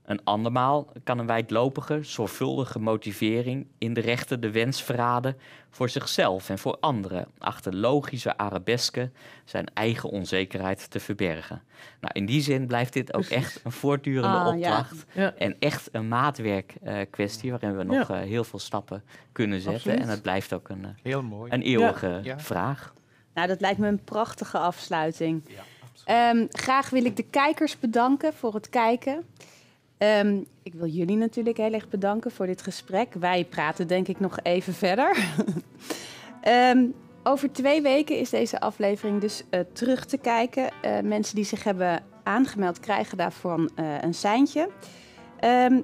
C: Een andermaal kan een wijdlopige, zorgvuldige motivering in de rechter de wens verraden voor zichzelf en voor anderen, achter logische arabesken zijn eigen onzekerheid te verbergen. Nou, in die zin blijft dit ook echt een voortdurende ah, opdracht en echt een maatwerk eh, kwestie waarin we nog eh, heel veel stappen kunnen zetten. En het blijft ook een, eh, een eeuwige vraag.
A: Nou, dat lijkt me een prachtige afsluiting. Ehm, graag wil ik de kijkers bedanken voor het kijken. Ehm, ik wil jullie natuurlijk heel erg bedanken voor dit gesprek. Wij praten denk ik nog even verder. (laughs) Ehm, over twee weken is deze aflevering dus eh, terug te kijken. Eh, mensen die zich hebben aangemeld krijgen daarvan eh, een seintje. Ehm,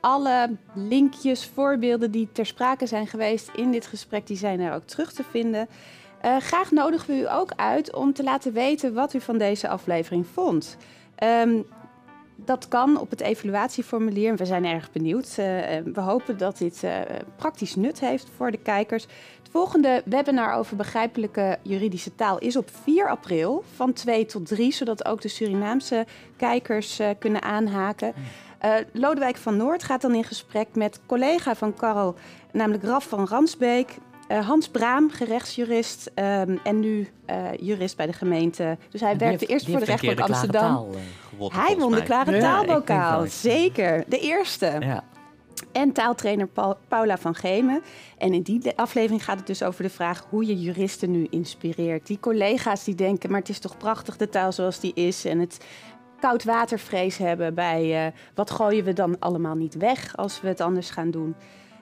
A: alle linkjes, voorbeelden die ter sprake zijn geweest in dit gesprek, die zijn er ook terug te vinden. graag nodigen we u ook uit om te laten weten wat u van deze aflevering vond. Um, dat kan op het evaluatieformulier. We zijn erg benieuwd. Eh, eh, we hopen dat dit eh, praktisch nut heeft voor de kijkers. Het volgende webinar over begrijpelijke juridische taal is op 4 april van 2 tot 3, zodat ook de Surinaamse kijkers kunnen aanhaken. Hmm. Lodewijk van Noord gaat dan in gesprek met collega van Karel, namelijk Raf van Ransbeek. Hans Braam, gerechtsjurist ehm, en nu jurist bij de gemeente. Dus hij werkte eerst voor de rechtbank Amsterdam
C: gewonnen. Hij won de klare taalbokaal, eh,
A: zeker. De eerste. Ja. En taaltrainer Paula van Gemen. En in die aflevering gaat het dus over de vraag hoe je juristen nu inspireert. Die collega's die denken, maar het is toch prachtig de taal zoals die is. En het koud hebben bij eh, wat gooien we dan allemaal niet weg als we het anders gaan doen.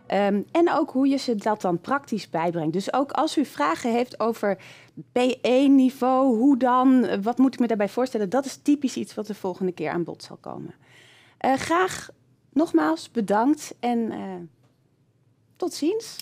A: Ehm, en ook hoe je ze dat dan praktisch bijbrengt. Dus ook als u vragen heeft over 1 niveau hoe dan, wat moet ik me daarbij voorstellen, dat is typisch iets wat de volgende keer aan bod zal komen. Eh, graag nogmaals bedankt en eh, tot ziens.